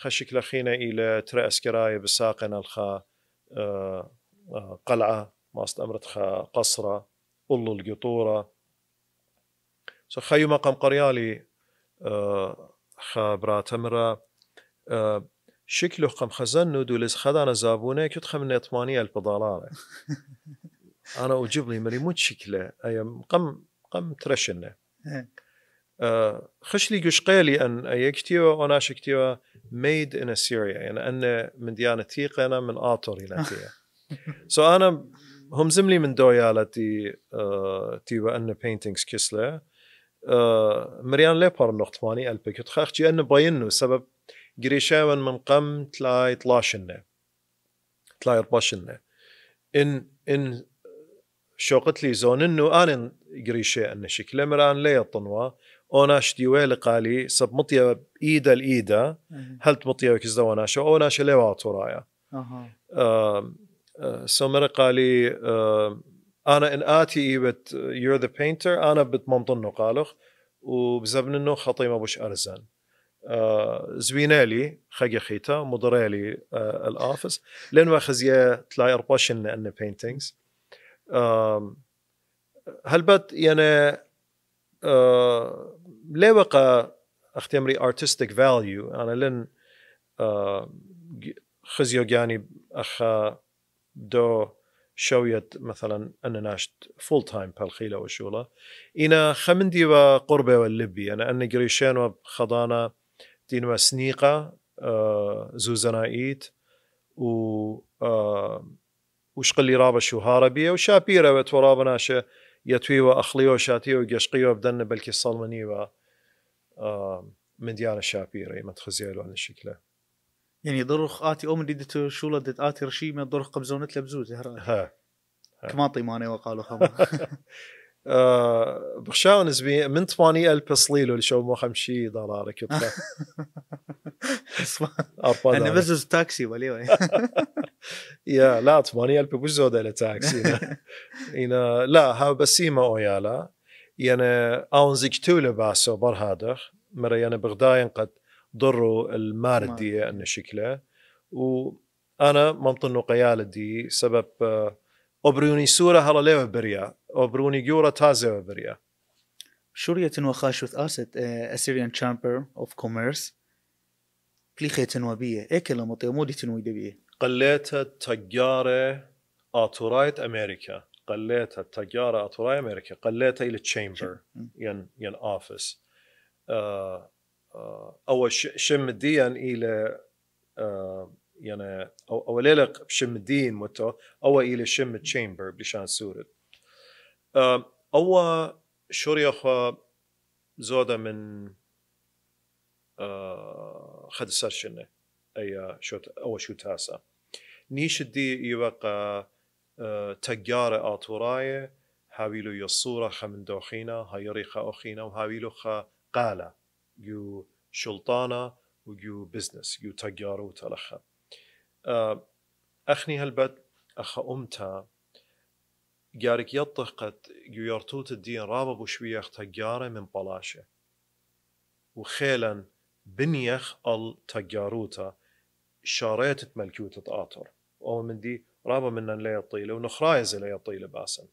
[SPEAKER 1] خەشک لە خینە ئی لە ترە ئەسکرایە بساقە نەلخا قەلعە ماست ئەمرت خە قەسرە ئوڵ الگتۆرە سۆ خەیمە قەم قەریالی خە براتەمرە شكله خم خزن ودولز خدانا زابونه كنت خم نتمانية ألف دولار أنا أجيب لي مري مو شكله أي قم قم ترشنه خش لي قش قشقيلي أن أيكتيوا وناش كتيوا ميد إن سيريا يعني أن من ديانة ديانتي أنا من آطر إلى لاتيا سو so أنا هم زملي من دويالتي آه تيوا أن paintings كسله آه مريان بار نقطماني ألبي كنت خاخجي أن باينو سبب greshaven من قم تلاي tlashenne. تلاي rbashenne. إن إن شوقت لي زون انه انا قريشة ان شكل مران لي الطنوة انا شتيوي لقالي سب مطيا بايدا لايدا هل تمطية وكز دواناشا او ناشا لي واتورايا اها سمر قالي انا ان اتي إيبت يور ذا بينتر انا بتمنطنو قالخ وبزبن انه خطيمه بوش ارزان آه، زوينالي خاقي خيتا مدرالي الافس آه، لين واخزيا تلاي ارباشن ان بينتينجز بات يعني آه، لي وقا اختمري artistic value انا لن خزيو جاني يعني اخا دو شويت مثلا انا ناشت فول تايم بالخيله وشوله انا خمندي وقربه واللبي انا يعني اني قريشين وخضانه دينما سنيقة آه، زوزنائيت و آه، وشقلي رابا شو هاربية وشابيرة وتورابا ناشا يتوي وأخلي وشاتي وقشقي وبدن بلكي صلمني و من ديانا شابيرة ما تخزيلو عن الشكلة
[SPEAKER 2] يعني ضرخ اتي اومن ديدتو شو لدت اتي رشيمه ضرخ قبزونت لبزوز هرا ها كما ماني وقالوا خما آه،
[SPEAKER 1] بخشاون نسبي من 80 البس ليلو اللي شو مو 50 دولار كتله انا بس تاكسي ولي يا لا 80 الف مش زود تاكسي انا لا ها بس بسيمه اويالا يعني اون اونزك تولة باسو بر هذا مرة يعني بغداين قد ضروا المارد دي ان شكله وانا ممطن قيال دي سبب آه أبروني سورة هلا لێوە بريا أبروني گەورە تازەوە بريا
[SPEAKER 2] شورية وخاشوث آست أسيريان تشامبر أوف آه، كوميرس بليخي تنوبية إيكلا مطيمودي تنوي دبية
[SPEAKER 1] قليتها تجارة آتورايت أمريكا قليتها تجارة آتورايت أمريكا قليتها إلى تشامبر ين ين آفيس آه، آه، أول شم ديان إلى يعني او ليلق بشم الدين متو او الى شم تشامبر بشان سورد او شوريخا زودا من خد سرشنة اي شوت او شو تاسا نيش دي يبقى تجارة اطوراي هاويلو يصورة خمن دوخينا هايريخا أخينا وهاويلو خا قالة يو شلطانة ويو بزنس يو تجارة وتلخم آه، اخني هالبد اخ گارێکە جارك يطقت دین الدين رابب شویەخ تە گارە من بلاشه وخيلا بنيخ ال تجاروتا شاريت مەلکیوتت ئاتۆر او من دي رابا منەن لا يطيل ونخرايز لا يطيل باسن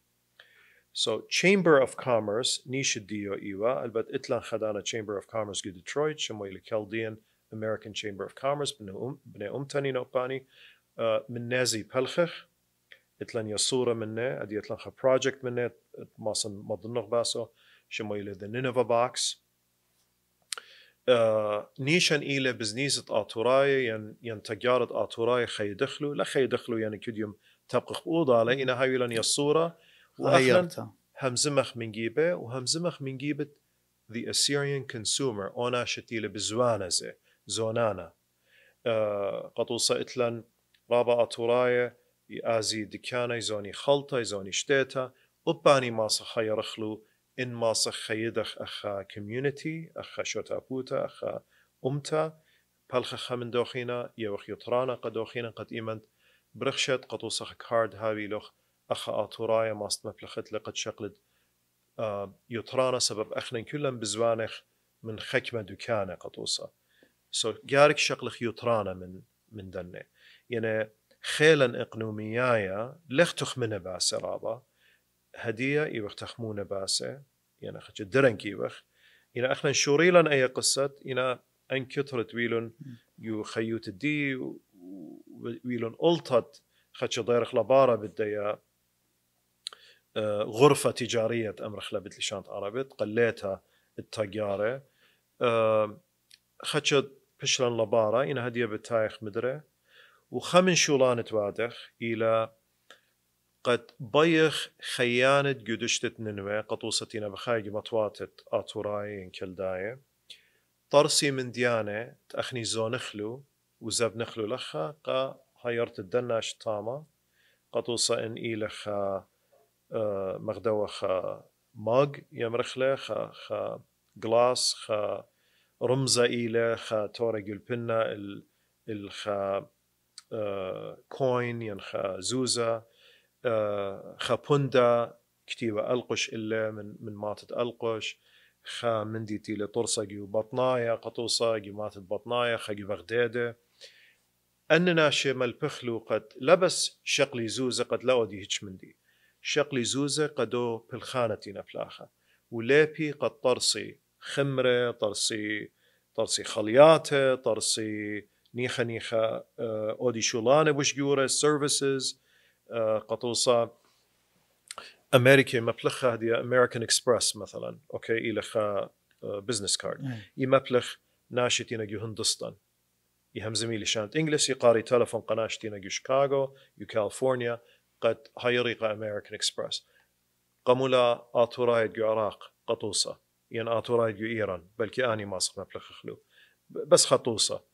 [SPEAKER 1] So Chamber of Commerce نيش الديو ايوا iwa, albeit خدانا Chamber of Commerce جو Detroit شمو الى le American Chamber of Commerce بني أم تاني نوباني من نازي بلخخ اتلن يصورة منه أدي اتلن خا project منه ماسن مضنغ باسو شمو شمويلة the Nineveh box نيشان إلى بزنيزة آتوراية ين ين تجارة آتوراية خي يدخلوا لا خي يدخلوا يعني كل يوم تبقى قوضة على إن هاي لن يصورة
[SPEAKER 2] وأخلا
[SPEAKER 1] همزمخ من جيبه وهمزمخ من جيبه the Assyrian consumer أنا شتيلة بزوانة زي زونانا آه، قطو سئتلن ڕابە ئەتوڕایە ئازی دیکانەی زۆنی خەڵتای زۆنی شتێتە وباني ماسەخەی ڕخل إن ئین ماسەخەیە أخا ئەخا أخا شوتابوتا أخا أمتا ئومتە پەلخەخە من دۆخینە یەوەخیوترانە قە دۆخینە قەت ئیمەند برخشێت قەت و سەخ کارد هاوی لۆخ ئەخە ئاتوڕایە ماستمە پلخت لقد شقلد يطرانا آه، سبب أخنا كلن بزوانخ من خكمة دكانة قطوصه سو جارك شقل خيوترانا من من دنه يعني خيلا اقنوميايا لختخ منه باسه رابا هدية يوخ تخمون باسه يعني خج درنك كيوخ يعني اخنا شوريلا اي قصة يعني ان كترت ويلون يو خيوت الدي ويلون التت خج ضيرخ لبارة بديا غرفة تجارية أمر خلابت لشانت عربت قليتها التجارة خشت پشلن لبارا إن هدية بتايخ مدرة وخمن شولان توادخ إلى قد بيخ خيانة قەت ننوى خەیانت گودشتت ننوێ قەتوسەتینە بەخایگی مەتواتت ئاتوڕایەن کلدایە تەرسی من ديانة تأخني زۆنەخلو و زەب نەخلو لەخە قا هەیەرتت دەناش تامە قەتوسە ئەن ئی لەخە مەغدەوەخە يمرخلي خا خا گلاس خا رمزة إلى خا تورا جلبنا الخا كوين ين خا زوزة خا بوندا كتيبة ألقش إلا من من ماتة ألقش خا مندي تيلي بطنايا وبطنايا قطوصقي ماتت بطنايا جيو بغدادة أننا شمل البخلو قد لبس شقلي زوزة قد لا ودي هيتش مندي شقلي زوزة قدو بالخانة نبلاخة ولابي قد طرصي خمره طرسي طرسي خلياته طرسي نيخه نيخه آه، اودي شولانه بوشجوره سيرفيسز آه، قطوصه امريكي مبلغها هذه امريكان اكسبرس مثلا اوكي الى خا بزنس كارد اي يمبلغ ناشتين جو هندستان يهم زميلي شانت انجلس يقاري تلفون قناشتين جو شيكاغو يو كاليفورنيا قد هيريقة امريكان اكسبرس قمولا اتورايد جو عراق قطوصه ين اتو اتوراي ايران بلكي اني ماصر مبلغ خلو بس خطوصه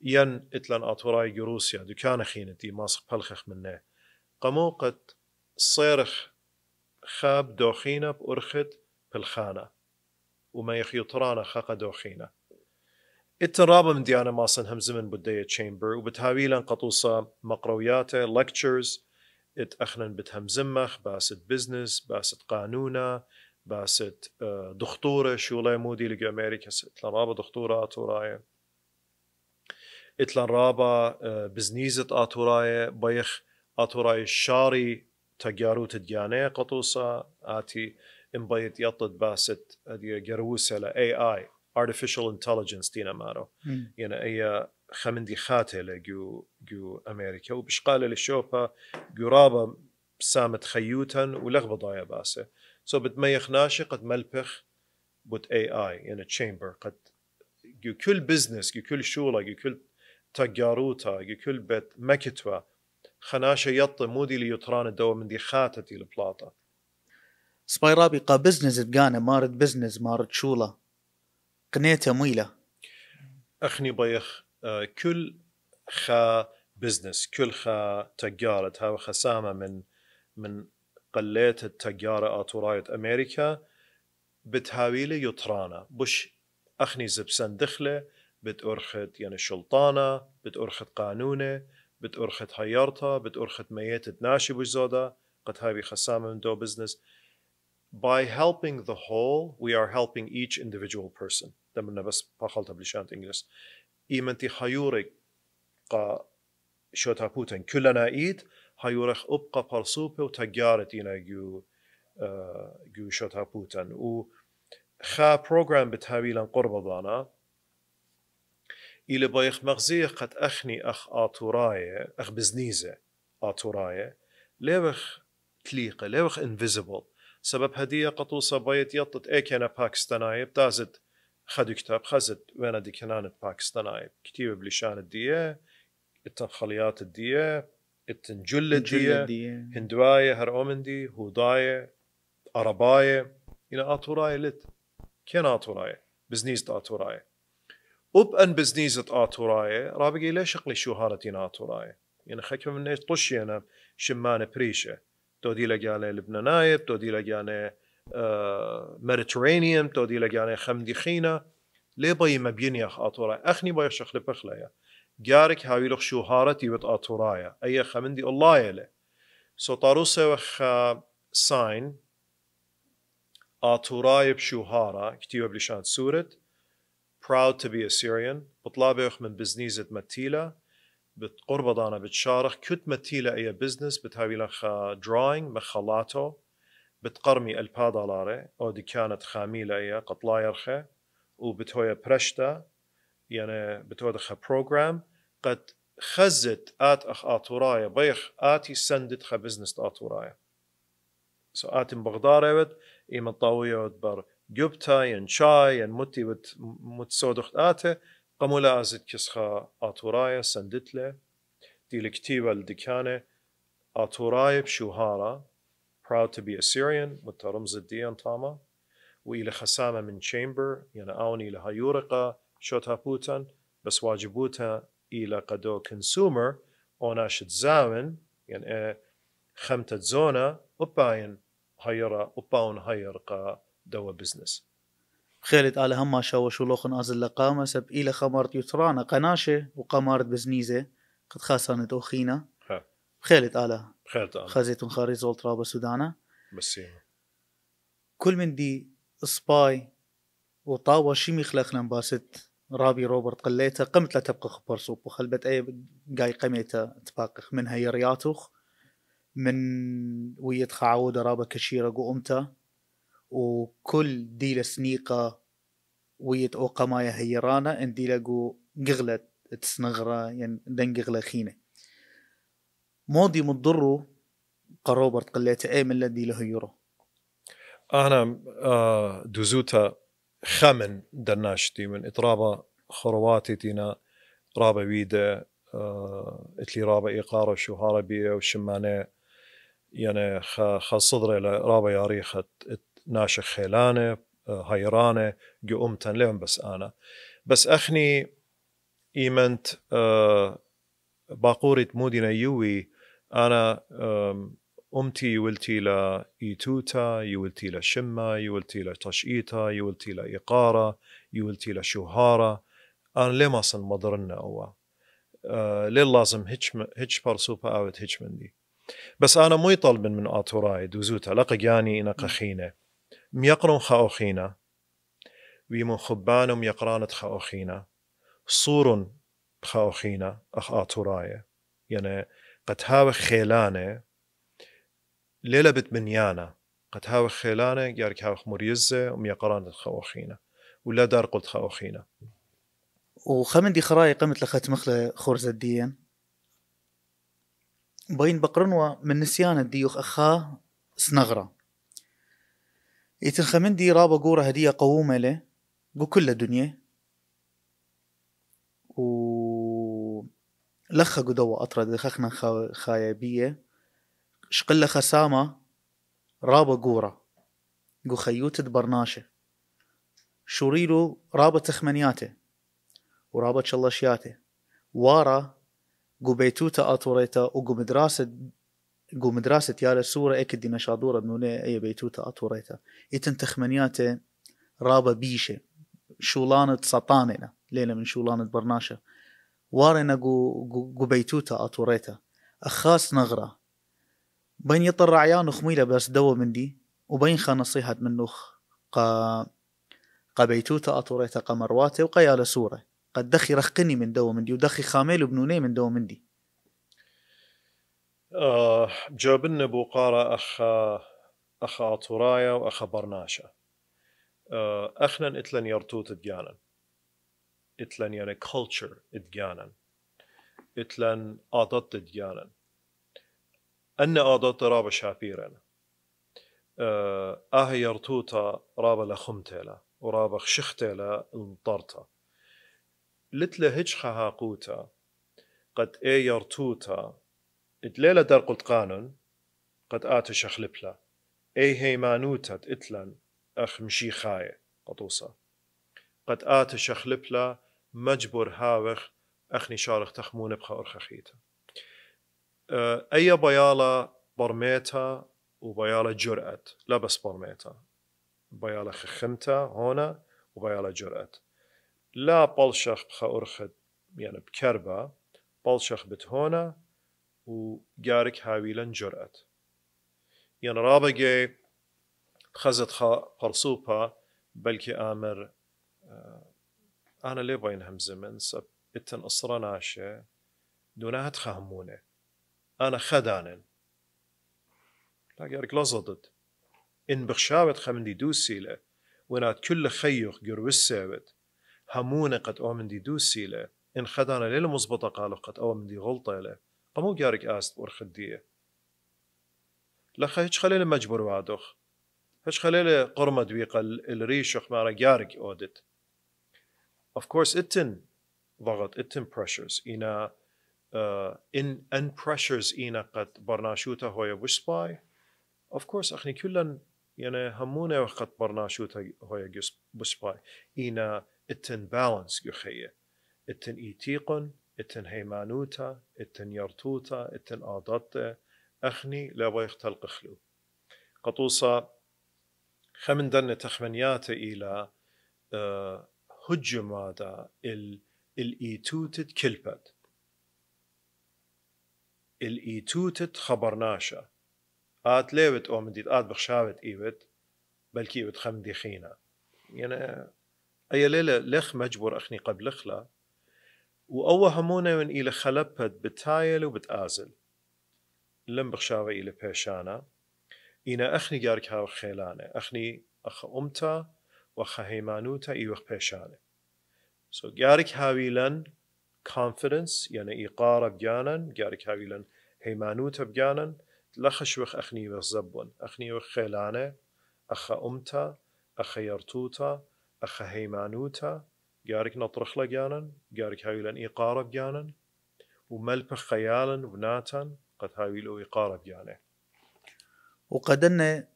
[SPEAKER 1] ين اتلان اتو اتوراي روسيا دكان خينتي ما ماصر بلخخ منه قموقت صيرخ خاب دوخينا بأرخت بالخانة وما يخيطرانا خاق دوخينا اتن رابا من ديانا ما صنهم زمن بداية تشامبر وبتهاويلا قطوصة مقروياته لكتشرز اخنا بتهم زمخ باسد بزنس باسد قانونا باست آه، دختورە شوڵای مودی لەگە رابا دختورة أتوراية ئاتۆرایە رابا آه، بزنيزة أتوراية بيخ أتوراية الشاري تجارو تەگیاروت قطوسا آتي إن بيت يطد باست جروسة لە AI artificial intelligence دینەمارە يعني ئەیە خەمندی خاتي لجو جو ئەمریکا و بشقالە لە جو گورابە سامت خەیوتەن و لەغ بەدایە So بتميخ ناشي قد ملبخ بوت اي اي in a chamber قد كل بزنس كل شغله كل تجاروتا كل بيت مكتوا خناشة يط مودي لي يطران الدو من دي خاتتي البلاطة
[SPEAKER 2] سباي رابي قا بزنس بقانا مارد بزنس مارد شولا قنيته ميلة
[SPEAKER 1] أخني بايخ آه، كل خا بزنس كل خا تجارة هاو خسامة من من قليت التجارة آتورايت أمريكا بتهاويلي يطرانا بش أخني زبسن دخلة بتأرخت يعني شلطانة بتأرخت قانونة بتأرخت هيارتا بتأرخت ميت ناشي بجزودة قد هاي بخسامة من دو بزنس by helping the whole we are helping each individual person دمنا بس بخلطة بلشانت إنجلس تي خيورك قا شو تابوتن كلنا إيد هايورخ أبقى برصوبة وتجارت إنا جو آه جو شتها بوتن و خا بروجرام بتهاوي لن قرب ضانا إلى بايخ مغزية قد أخني أخ آتوراية أخ بزنيزة آتوراية ليبخ تليقة ليبخ انفيزيبل سبب هدية قطو صبايت يطت إيكينا باكستاناية بتازت خدو كتاب خزت وين دي كنانة باكستاناية كتيبة بلشان الدية التنخليات الدية تنجلد دي هندواية هرومندي هوداية عرباية إلى آتوراية لت كان آتوراية بزنيزة آتوراية أب أن بزنيزة آتوراية رابقي ليش أقلي شو شهارتين آتوراية يعني خكم من طشي أنا شمانة بريشة تودي لقانة لبناناية تودي لقانة آه ميديترينيان تودي لقانة خمدي خينا ليه باي بيني أخ آتوراية أخني باي شخل بخلايا جارك گارێک هاویلخش و هاەتی وت ئاتۆڕایە ئەیە خەمەندی ئۆڵایە لێ سۆتاروسەوە ساین ساين پش بشو هارا کتیوە بلشان سورة proud to be a Syrian بطلابيخ من بزنيزة متيلة بتقرب دانا بتشارخ كت متيلة اي بزنس بتهاوي لخ دراينج مخلاتو بتقرمي البا دولاري او دي كانت خاميلة اي قطلايرخة وبتهوي برشتا يعني بتودخ بروجرام قد خزت آت أخ آتورايا بيخ آتي سندت خبزنست آتورايا سو آتم بغدارة ود إيما طاوية ود بر جبتا ين شاي ين متي ود مت سودخت آته قمولا أزت كسخا آتورايا سندت له دي الكتيبة الدكانة آتورايا بشوهارة proud to be Assyrian رمز الديان طاما وإلى خسامة من chamber يعني آوني لها يورقة شوتها بوتن بس واجبوتها إلى قدو كونسيومر أنا شتزاون يعني خمتة زونا أباين هيرا أباون هير قا دوا بزنس
[SPEAKER 2] خالد على هما شو شو لوخن أزل لقامة سب إلى خمارت يترانا قناشة وقمارت بزنيزة قد خاصنت أخينا خالد على خالد على خازيتون خارج زول ترابة سودانا بسيمة كل من دي سباي وطاوة شي مخلخنا باست رابي روبرت قليته قمت لا تبقى خبر سوبو خلبت اي قاي قميته تباقخ منها يرياتوخ من ويد خعودة رابا كشيرة قومته وكل ديلة سنيقة ويد اوقمايا مايا هيرانة ان ديلة قو قغلت تسنغرا يعني دن قغلة خينة مودي مضرو قروبرت قليته اي من لا ديلة هيرو
[SPEAKER 1] انا آه، دوزوتا خمن دناشتي من اطرابا خرواتي تينا رابا ويدا اتلي آه، رابا ايقار شو هاربية وشمانة يعني خا صدري رابا ياريخة ناشخ خيلانة آه، هيرانة جو امتن لهم بس انا بس اخني ايمنت آه، باقورة مودينا يوي انا أمتي يولتي لا إيتوتا يولتي لا شمة يولتي لا تشئيتا يولتي لا إقارة يولتي لا شهارة أنا ليه ما صن مضرنا أوا آه ليه لازم هيتش هيش برسوبا أو هيتش مندي بس أنا مو يطلب من آتوراي دوزوتا لقى جاني إنا قخينة ميقرون خاوخينا ويمون خبانم يقرانة خاوخينا صور خاوخينا أخ آتوراي يعني قد هاو خيلانه للبت منيانا قد هاو خيلانا يارك هاو خمريزة ومي قران
[SPEAKER 2] خواخينا ولا دار قلت خوخينا وخمن دي خراي قمت لخت مخلة خورزة ديا بين بقرنوا من نسيان الديوخ أخا سنغرة يتن خمن دي رابا قورة هدية قوومة له قو كل دنيا و لخا قدوة أطرد خخنا خايبية شقلة خسامة رابة قورة قو خيوتة برناشة شوريلو رابة تخمنياته ورابة شلاشياته وارا قو بيتوتا أطوريتا وقو مدراسة قو مدراسة يالا سورة اكد دينا شادورة بنولي اي بيتوتا أطوريتا يتن تخمنياته رابة بيشة شولانة سطانة ليلة من شولانة برناشة وارنا قو, بيتوتا أطوريتا أخاس نغرة بين يطر عيان وخميلة بس دوا مندي وبين خا نصيحة منوخ قا قا بيتوتا أطوريتا قا وقا يالا سورة قد دخي رخقني من دوا مندي ودخي خاميل وبنوني من دوا مندي
[SPEAKER 1] آه جابن بوقارة اخا اخا أطورايا واخا برناشا آه أخنا إتلن يرتوت ديانا إتلن يعني culture ديانا إتلن عادت ديانا أن أضط راب شابيرنا آه, آه، يرتوتا راب لخمتلا وراب خشختلا انطرتا لتلا هجخا هاقوتا قد اي يرتوتا اتليلا در قلت قانون قد آت شخلبلا اي هيمانوتا إتلن أخ مشي خاية قطوصة قد آت شخلبلا مجبر هاوخ أخني شارخ تخمون بخا أرخخيتا آه، اي بياله برميتها وبياله جرأت لا بس برميتها بياله خخمتها هنا وبياله جرأت لا بلشخ بخا أرخد يعني بكربة بلشخ بتهونا وقارك هاويلا جرأت يعني رابقي بخزت خا برصوبة بلكي آمر آه، أنا ليه بينهم زمن سب بتن أسرة ناشة دونها تخهمونه أنا خدانن لاقيارك لزضت إن بخشابت خمندي دوسيلة ونات كل خيوخ قروسابت همونة قد او من دي دوسيلة إن خدانا ليل مزبطة قالو قد او من دي غلطة له قمو جارك آست بور خدية لخا هيج خليل مجبر وادخ هش خليل قرمة دويقة الريشخ مارا قارك أودت Of course, it ضغط it pressures إنا آه، ان ان بريشرز إينا قد برناشوتا هويا بوش سباي اوف كورس أخني كلن يعني همونا وقت برناشوتا هويا بوش سباي إينا اتن بالانس يخيه اتن إيتيقن اتن هيمانوتا اتن يرتوتا اتن آداتا أخني لا يختلق خلو قطوصة خمن دن تخمنيات إلى آه، هجمادا ال الإيتوتت كلبت الإيتوتت خبرناشا آت ليوت أو مديت آت بخشاوت إيوت بل كيوت خم ديخينا يعني أي ليلة لخ مجبور أخني قبل خلا وأوه همونا من إلى خلبت بتايل وبتآزل لم بخشاوة إلى بيشانا إنا أخني جارك هاو خيلانة أخني أخ أمتا وأخ هيمانوتا إيوخ بيشانة سو so جارك هاوي لن كونفيدنس يعني إيقار بجانا جارك هاقلن هيمانوت بجانا لخش وخ أخني وخ زبون أخني وخ خيلانة أخ أمتا أخ يرتوتا أخ هيمانوتا جارك نطرخ لجانا جارك هاقلن إيقار بجانا وملبخ خيالا وناتا قد هاويلو إيقار بجانا
[SPEAKER 2] وقد أن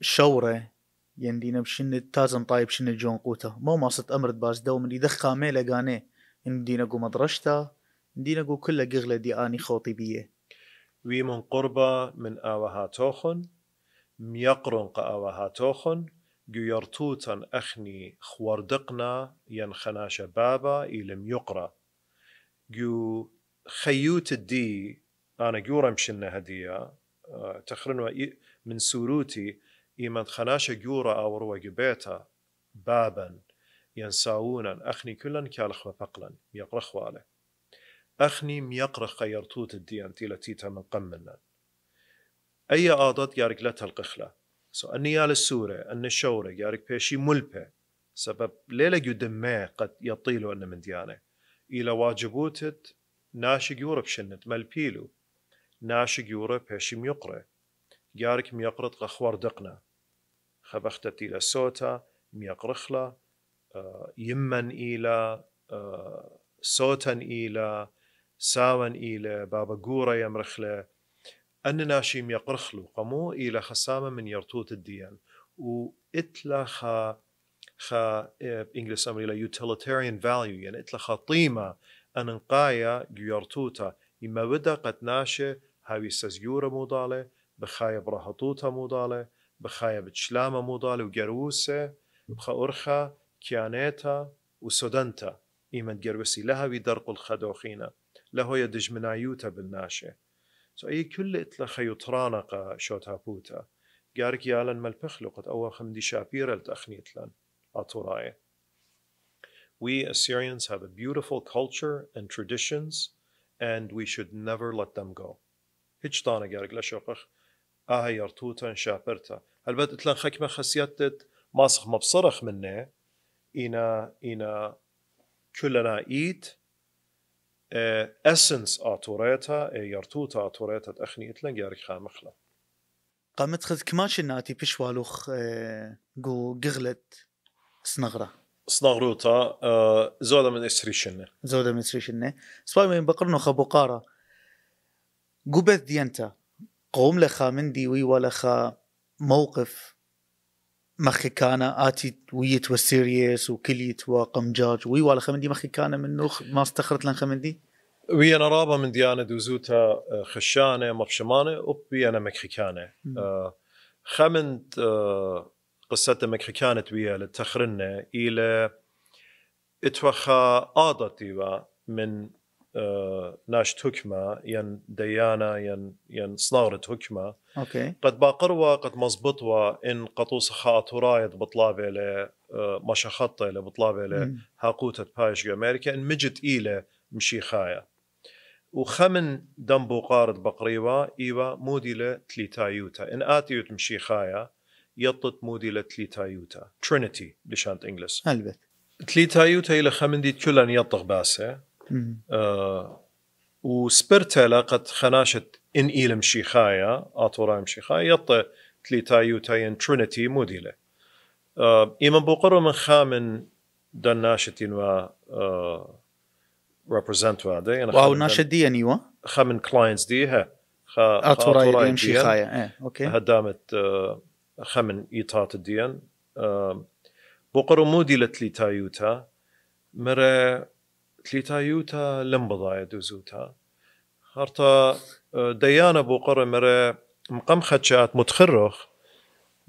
[SPEAKER 2] شورة يندينا بشن تازن طيب شن الجون قوته مو ماصت أمرت باز دوم اللي دخا ميلا قانيه ندينا قو مدرشتا ندينا قو كل قغلة دي آني خوطي بيه
[SPEAKER 1] من قربة من توخن ميقرن قآوهاتوخن يرتوتن أخني خواردقنا ينخنا شبابا إلم يقرأ جو خيوت الدي أنا جو رمشنا هدية تخرنوا من سوروتي إيمان خناشة جورا أو روى جبيتا بابا ينساونا أخني كلن كالخوة فقلا يقرخ واله أخني ميقرخ قيرتوت الديان تيتا من قمنا أي آضات يارك لتها القخلة سو أني يال السورة أن الشورة يارك بيشي ملبة سبب ليلة يدمى قد يطيلو أن من ديانه إلى واجبوتت ناشق يورب شنت ملبيلو ناشق يورب بيشي ميقرة يارك ميقرط قخوار دقنا خبختت إلى سوتا ميقرخلا آه، يما إلى آه، صوتا إلى ساوا إلى بابا جورا يمرخله أن ناشيم يقرخلو قمو إلى خسامة من يرتوت الديان وإتلا خا خا إيه، بإنجلس لا utilitarian value يعني إتلا خا طيمة أن نقايا يرتوتا إما ودا قد ناشي هاوي سزيورة مودالة بخايا برهطوتا مودالة بخايا بتشلامة مودالة وجروسة بخا أرخا كيانيتا وسودنتا إيمان جروسي لها بدرق الخدوخينا لهو يدج من عيوتا بالناشة سو أي كل إتلا خيوطرانقا شوتا بوتا جارك يالن ملبخلو قد أوا خمدي شابيرا لتأخنيت لن أطراي We Assyrians have a beautiful culture and traditions and we should never let them go. هيتش طانا جارك لشوقخ آها يرتوتا شابرتا هل بدت لن خكمة خسيتت ماسخ مبصرخ منه in, in a kulanait essence a toreta e jartuta a toreta të akhni itlen gjarik
[SPEAKER 2] قامت خذ كماش الناتي بشوالوخ آه، جو قغلت سنغرة
[SPEAKER 1] سنغروتا آه، زودا من اسري شنة
[SPEAKER 2] زودا من اسري شنة سباي من بقرنو خبو خبوقارة قبث ديانتا قوم لخا مندي وي ولخا موقف مخي كان اتي ويت وسيريس وكليت وقمجاج وي ولا خمندي مخي كان منو ما استخرت لان خمندي
[SPEAKER 1] وي انا رابا من ديانا دوزوتا آه، خشانه مبشمانه وبي انا مكسيكانه آه خمنت آه قصة ويا لتخرنة الى اتوخا آضتي من آه، ناشت حكمة ين ديانا ين ين صنغرت حكمة أوكي قد باقروا قد مزبطوا إن قطوس خاط رايد بطلابة ل آه، مشا خطة ل بطلابة ل هاقوتة بايش أمريكا إن مجد إيلة مشي خايا وخمن دمبو قارد بقريوا إيوا مودي ل يوتا إن آتيوت مشي خايا يطت مودي ل يوتا ترينيتي لشانت إنجلس هلبت تليتايوتا إلى خمن دي كلن يطغ باسه آه، وسبرتلا علاقة خناشة إن إيلم شيخايا آتورايم شيخايا يطى تايو تاين ترينيتي موديلة آه، إيمن بوقرو من خامن دان ناشتين و ريبريزنت آه، واده يعني واو ناشت إيوه. دي نيوه خامن كلاينز دي ها خا آتورايم شيخايا إيه، اوكي هدامت خامن إيطات الدين بوقرو موديلة تا مرة کلیتایوتا يوتا بڵایە دوو زووتە هەرتا أه، دەیانە بۆ قڕە مەرە مقەم خەچات متخڕۆخ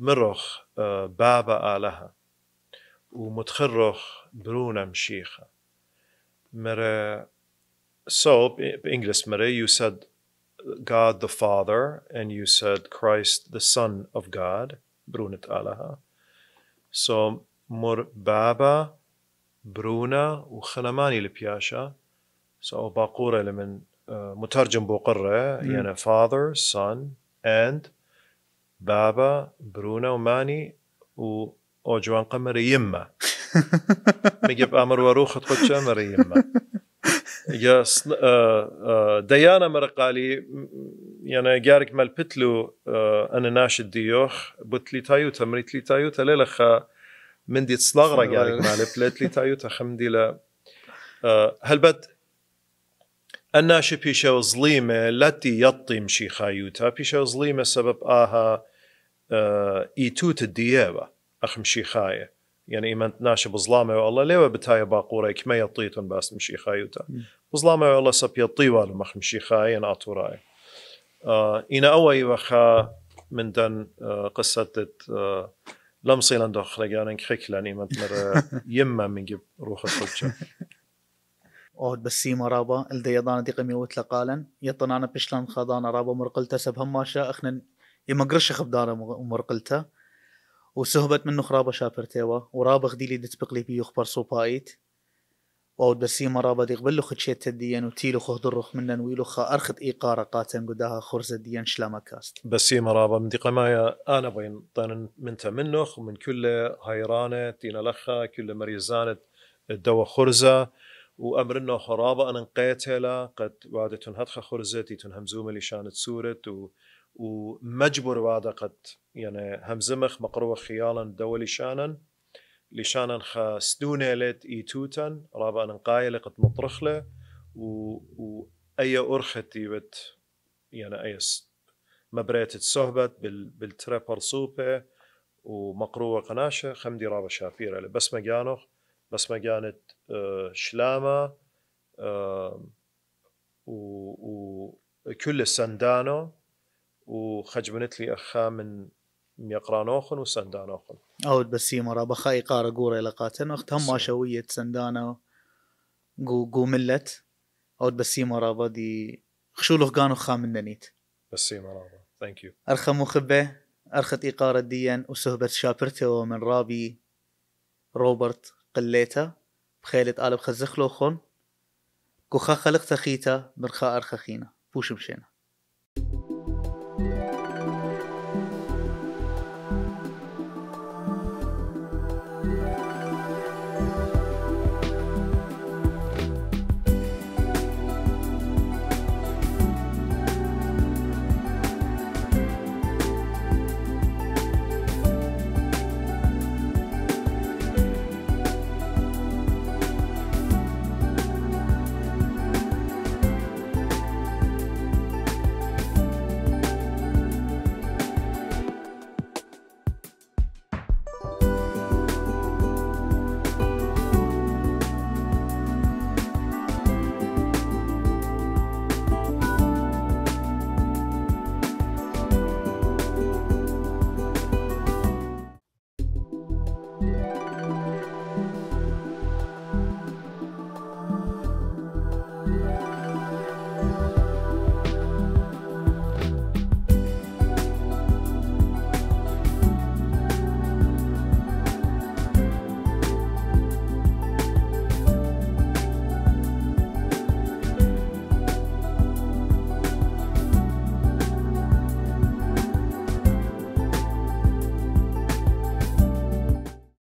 [SPEAKER 1] مرۆخ أه، بابە ئالەها و متخڕۆخ برونە مشیخە مەرە so English Marie, you said God the Father and you said Christ the Son of God, برونت آلها So مر بابا برونا وخلماني البياشا سو باقورة لمن آه، مترجم بوقرة يعني father son and بابا برونا وماني و اوجوان قمر يما مجيب امر وروخ تقول قمر يما آه، آه، ديانا مرقالي يعني جارك مال بتلو انا ناشد ديوخ بتلي تايوتا مريت لي تايوتا ليلخا مندي تصلاغرا قالك مالي بلاتلي تايوتا خمدي لا أنا آه، شي بيشا وظليمة لاتي يطي مشي خايوتا بيشا وظليمة سبب آها آه إيتوت الديابة أخ مشي خايه يعني إيمان ناشي بظلامة والله ليه بتايا باقورة كما يطيتون باس مشي خايوتا بظلامة والله سب يطي والم أخ مشي خايه ناتو آه إنا أول وخا من دن آه، قصة آه Lam Zeeland och regionen نخيك لاني ما تمر يما من جيب روح الحجة
[SPEAKER 2] أود سيما رابا الديضانة دي قمي وتلقالا يطنانا بشلان خضانا رابا مرقلتا هم ما شاء اخنا يما قرش خبدانا مرقلتا وسهبت منه خرابة شابرتيوا ورابا غديلي دتبقلي بيو خبر صوبايت وود مرا بدي يقبل خد شيت ديان وتيلو خد الرخ منن ويلو خا ارخد ايقاره قاتن قداها خرزه ديان شلاما كاست
[SPEAKER 1] بسي مرا من قمايا مايا انا بين طن من تمنخ ومن كل هيرانه تينا لخا كل مريزانه الدواء خرزه وامر انه خرابه انا لا قد وادتن هدخ تيتن همزوم اللي شانت سورة و ومجبر وعد قد يعني همزمخ مقروه خيالا دولي شانا لشان خا ستونيلت اي توتن رابا انقايل قد مطرخله و, و اي ارختي بت يعني اي مبريت صهبت بال بالتريبر سوبه ومقروه قناشه خمدي رابا شافيره بس ما جانوخ بس ما كانت آه، شلامه آه، كل سندانو وخجبنت لي اخا من ميقرانوخن وسندانوخن
[SPEAKER 2] أود بسيمرا بخاي قارة قورة قاتن أخت هم شوية سندانة قو قو ملت أود بسيمرا دي خشولو قانو خام النيت
[SPEAKER 1] بسيمرا ثانك
[SPEAKER 2] يو أرخى مخبة أرخت إقارة ديان وسهبة شابرته من رابي روبرت قليتا بخيلة آلب خزخلو خون كوخا خلق خيتا برخا أرخخينا بوش مشينا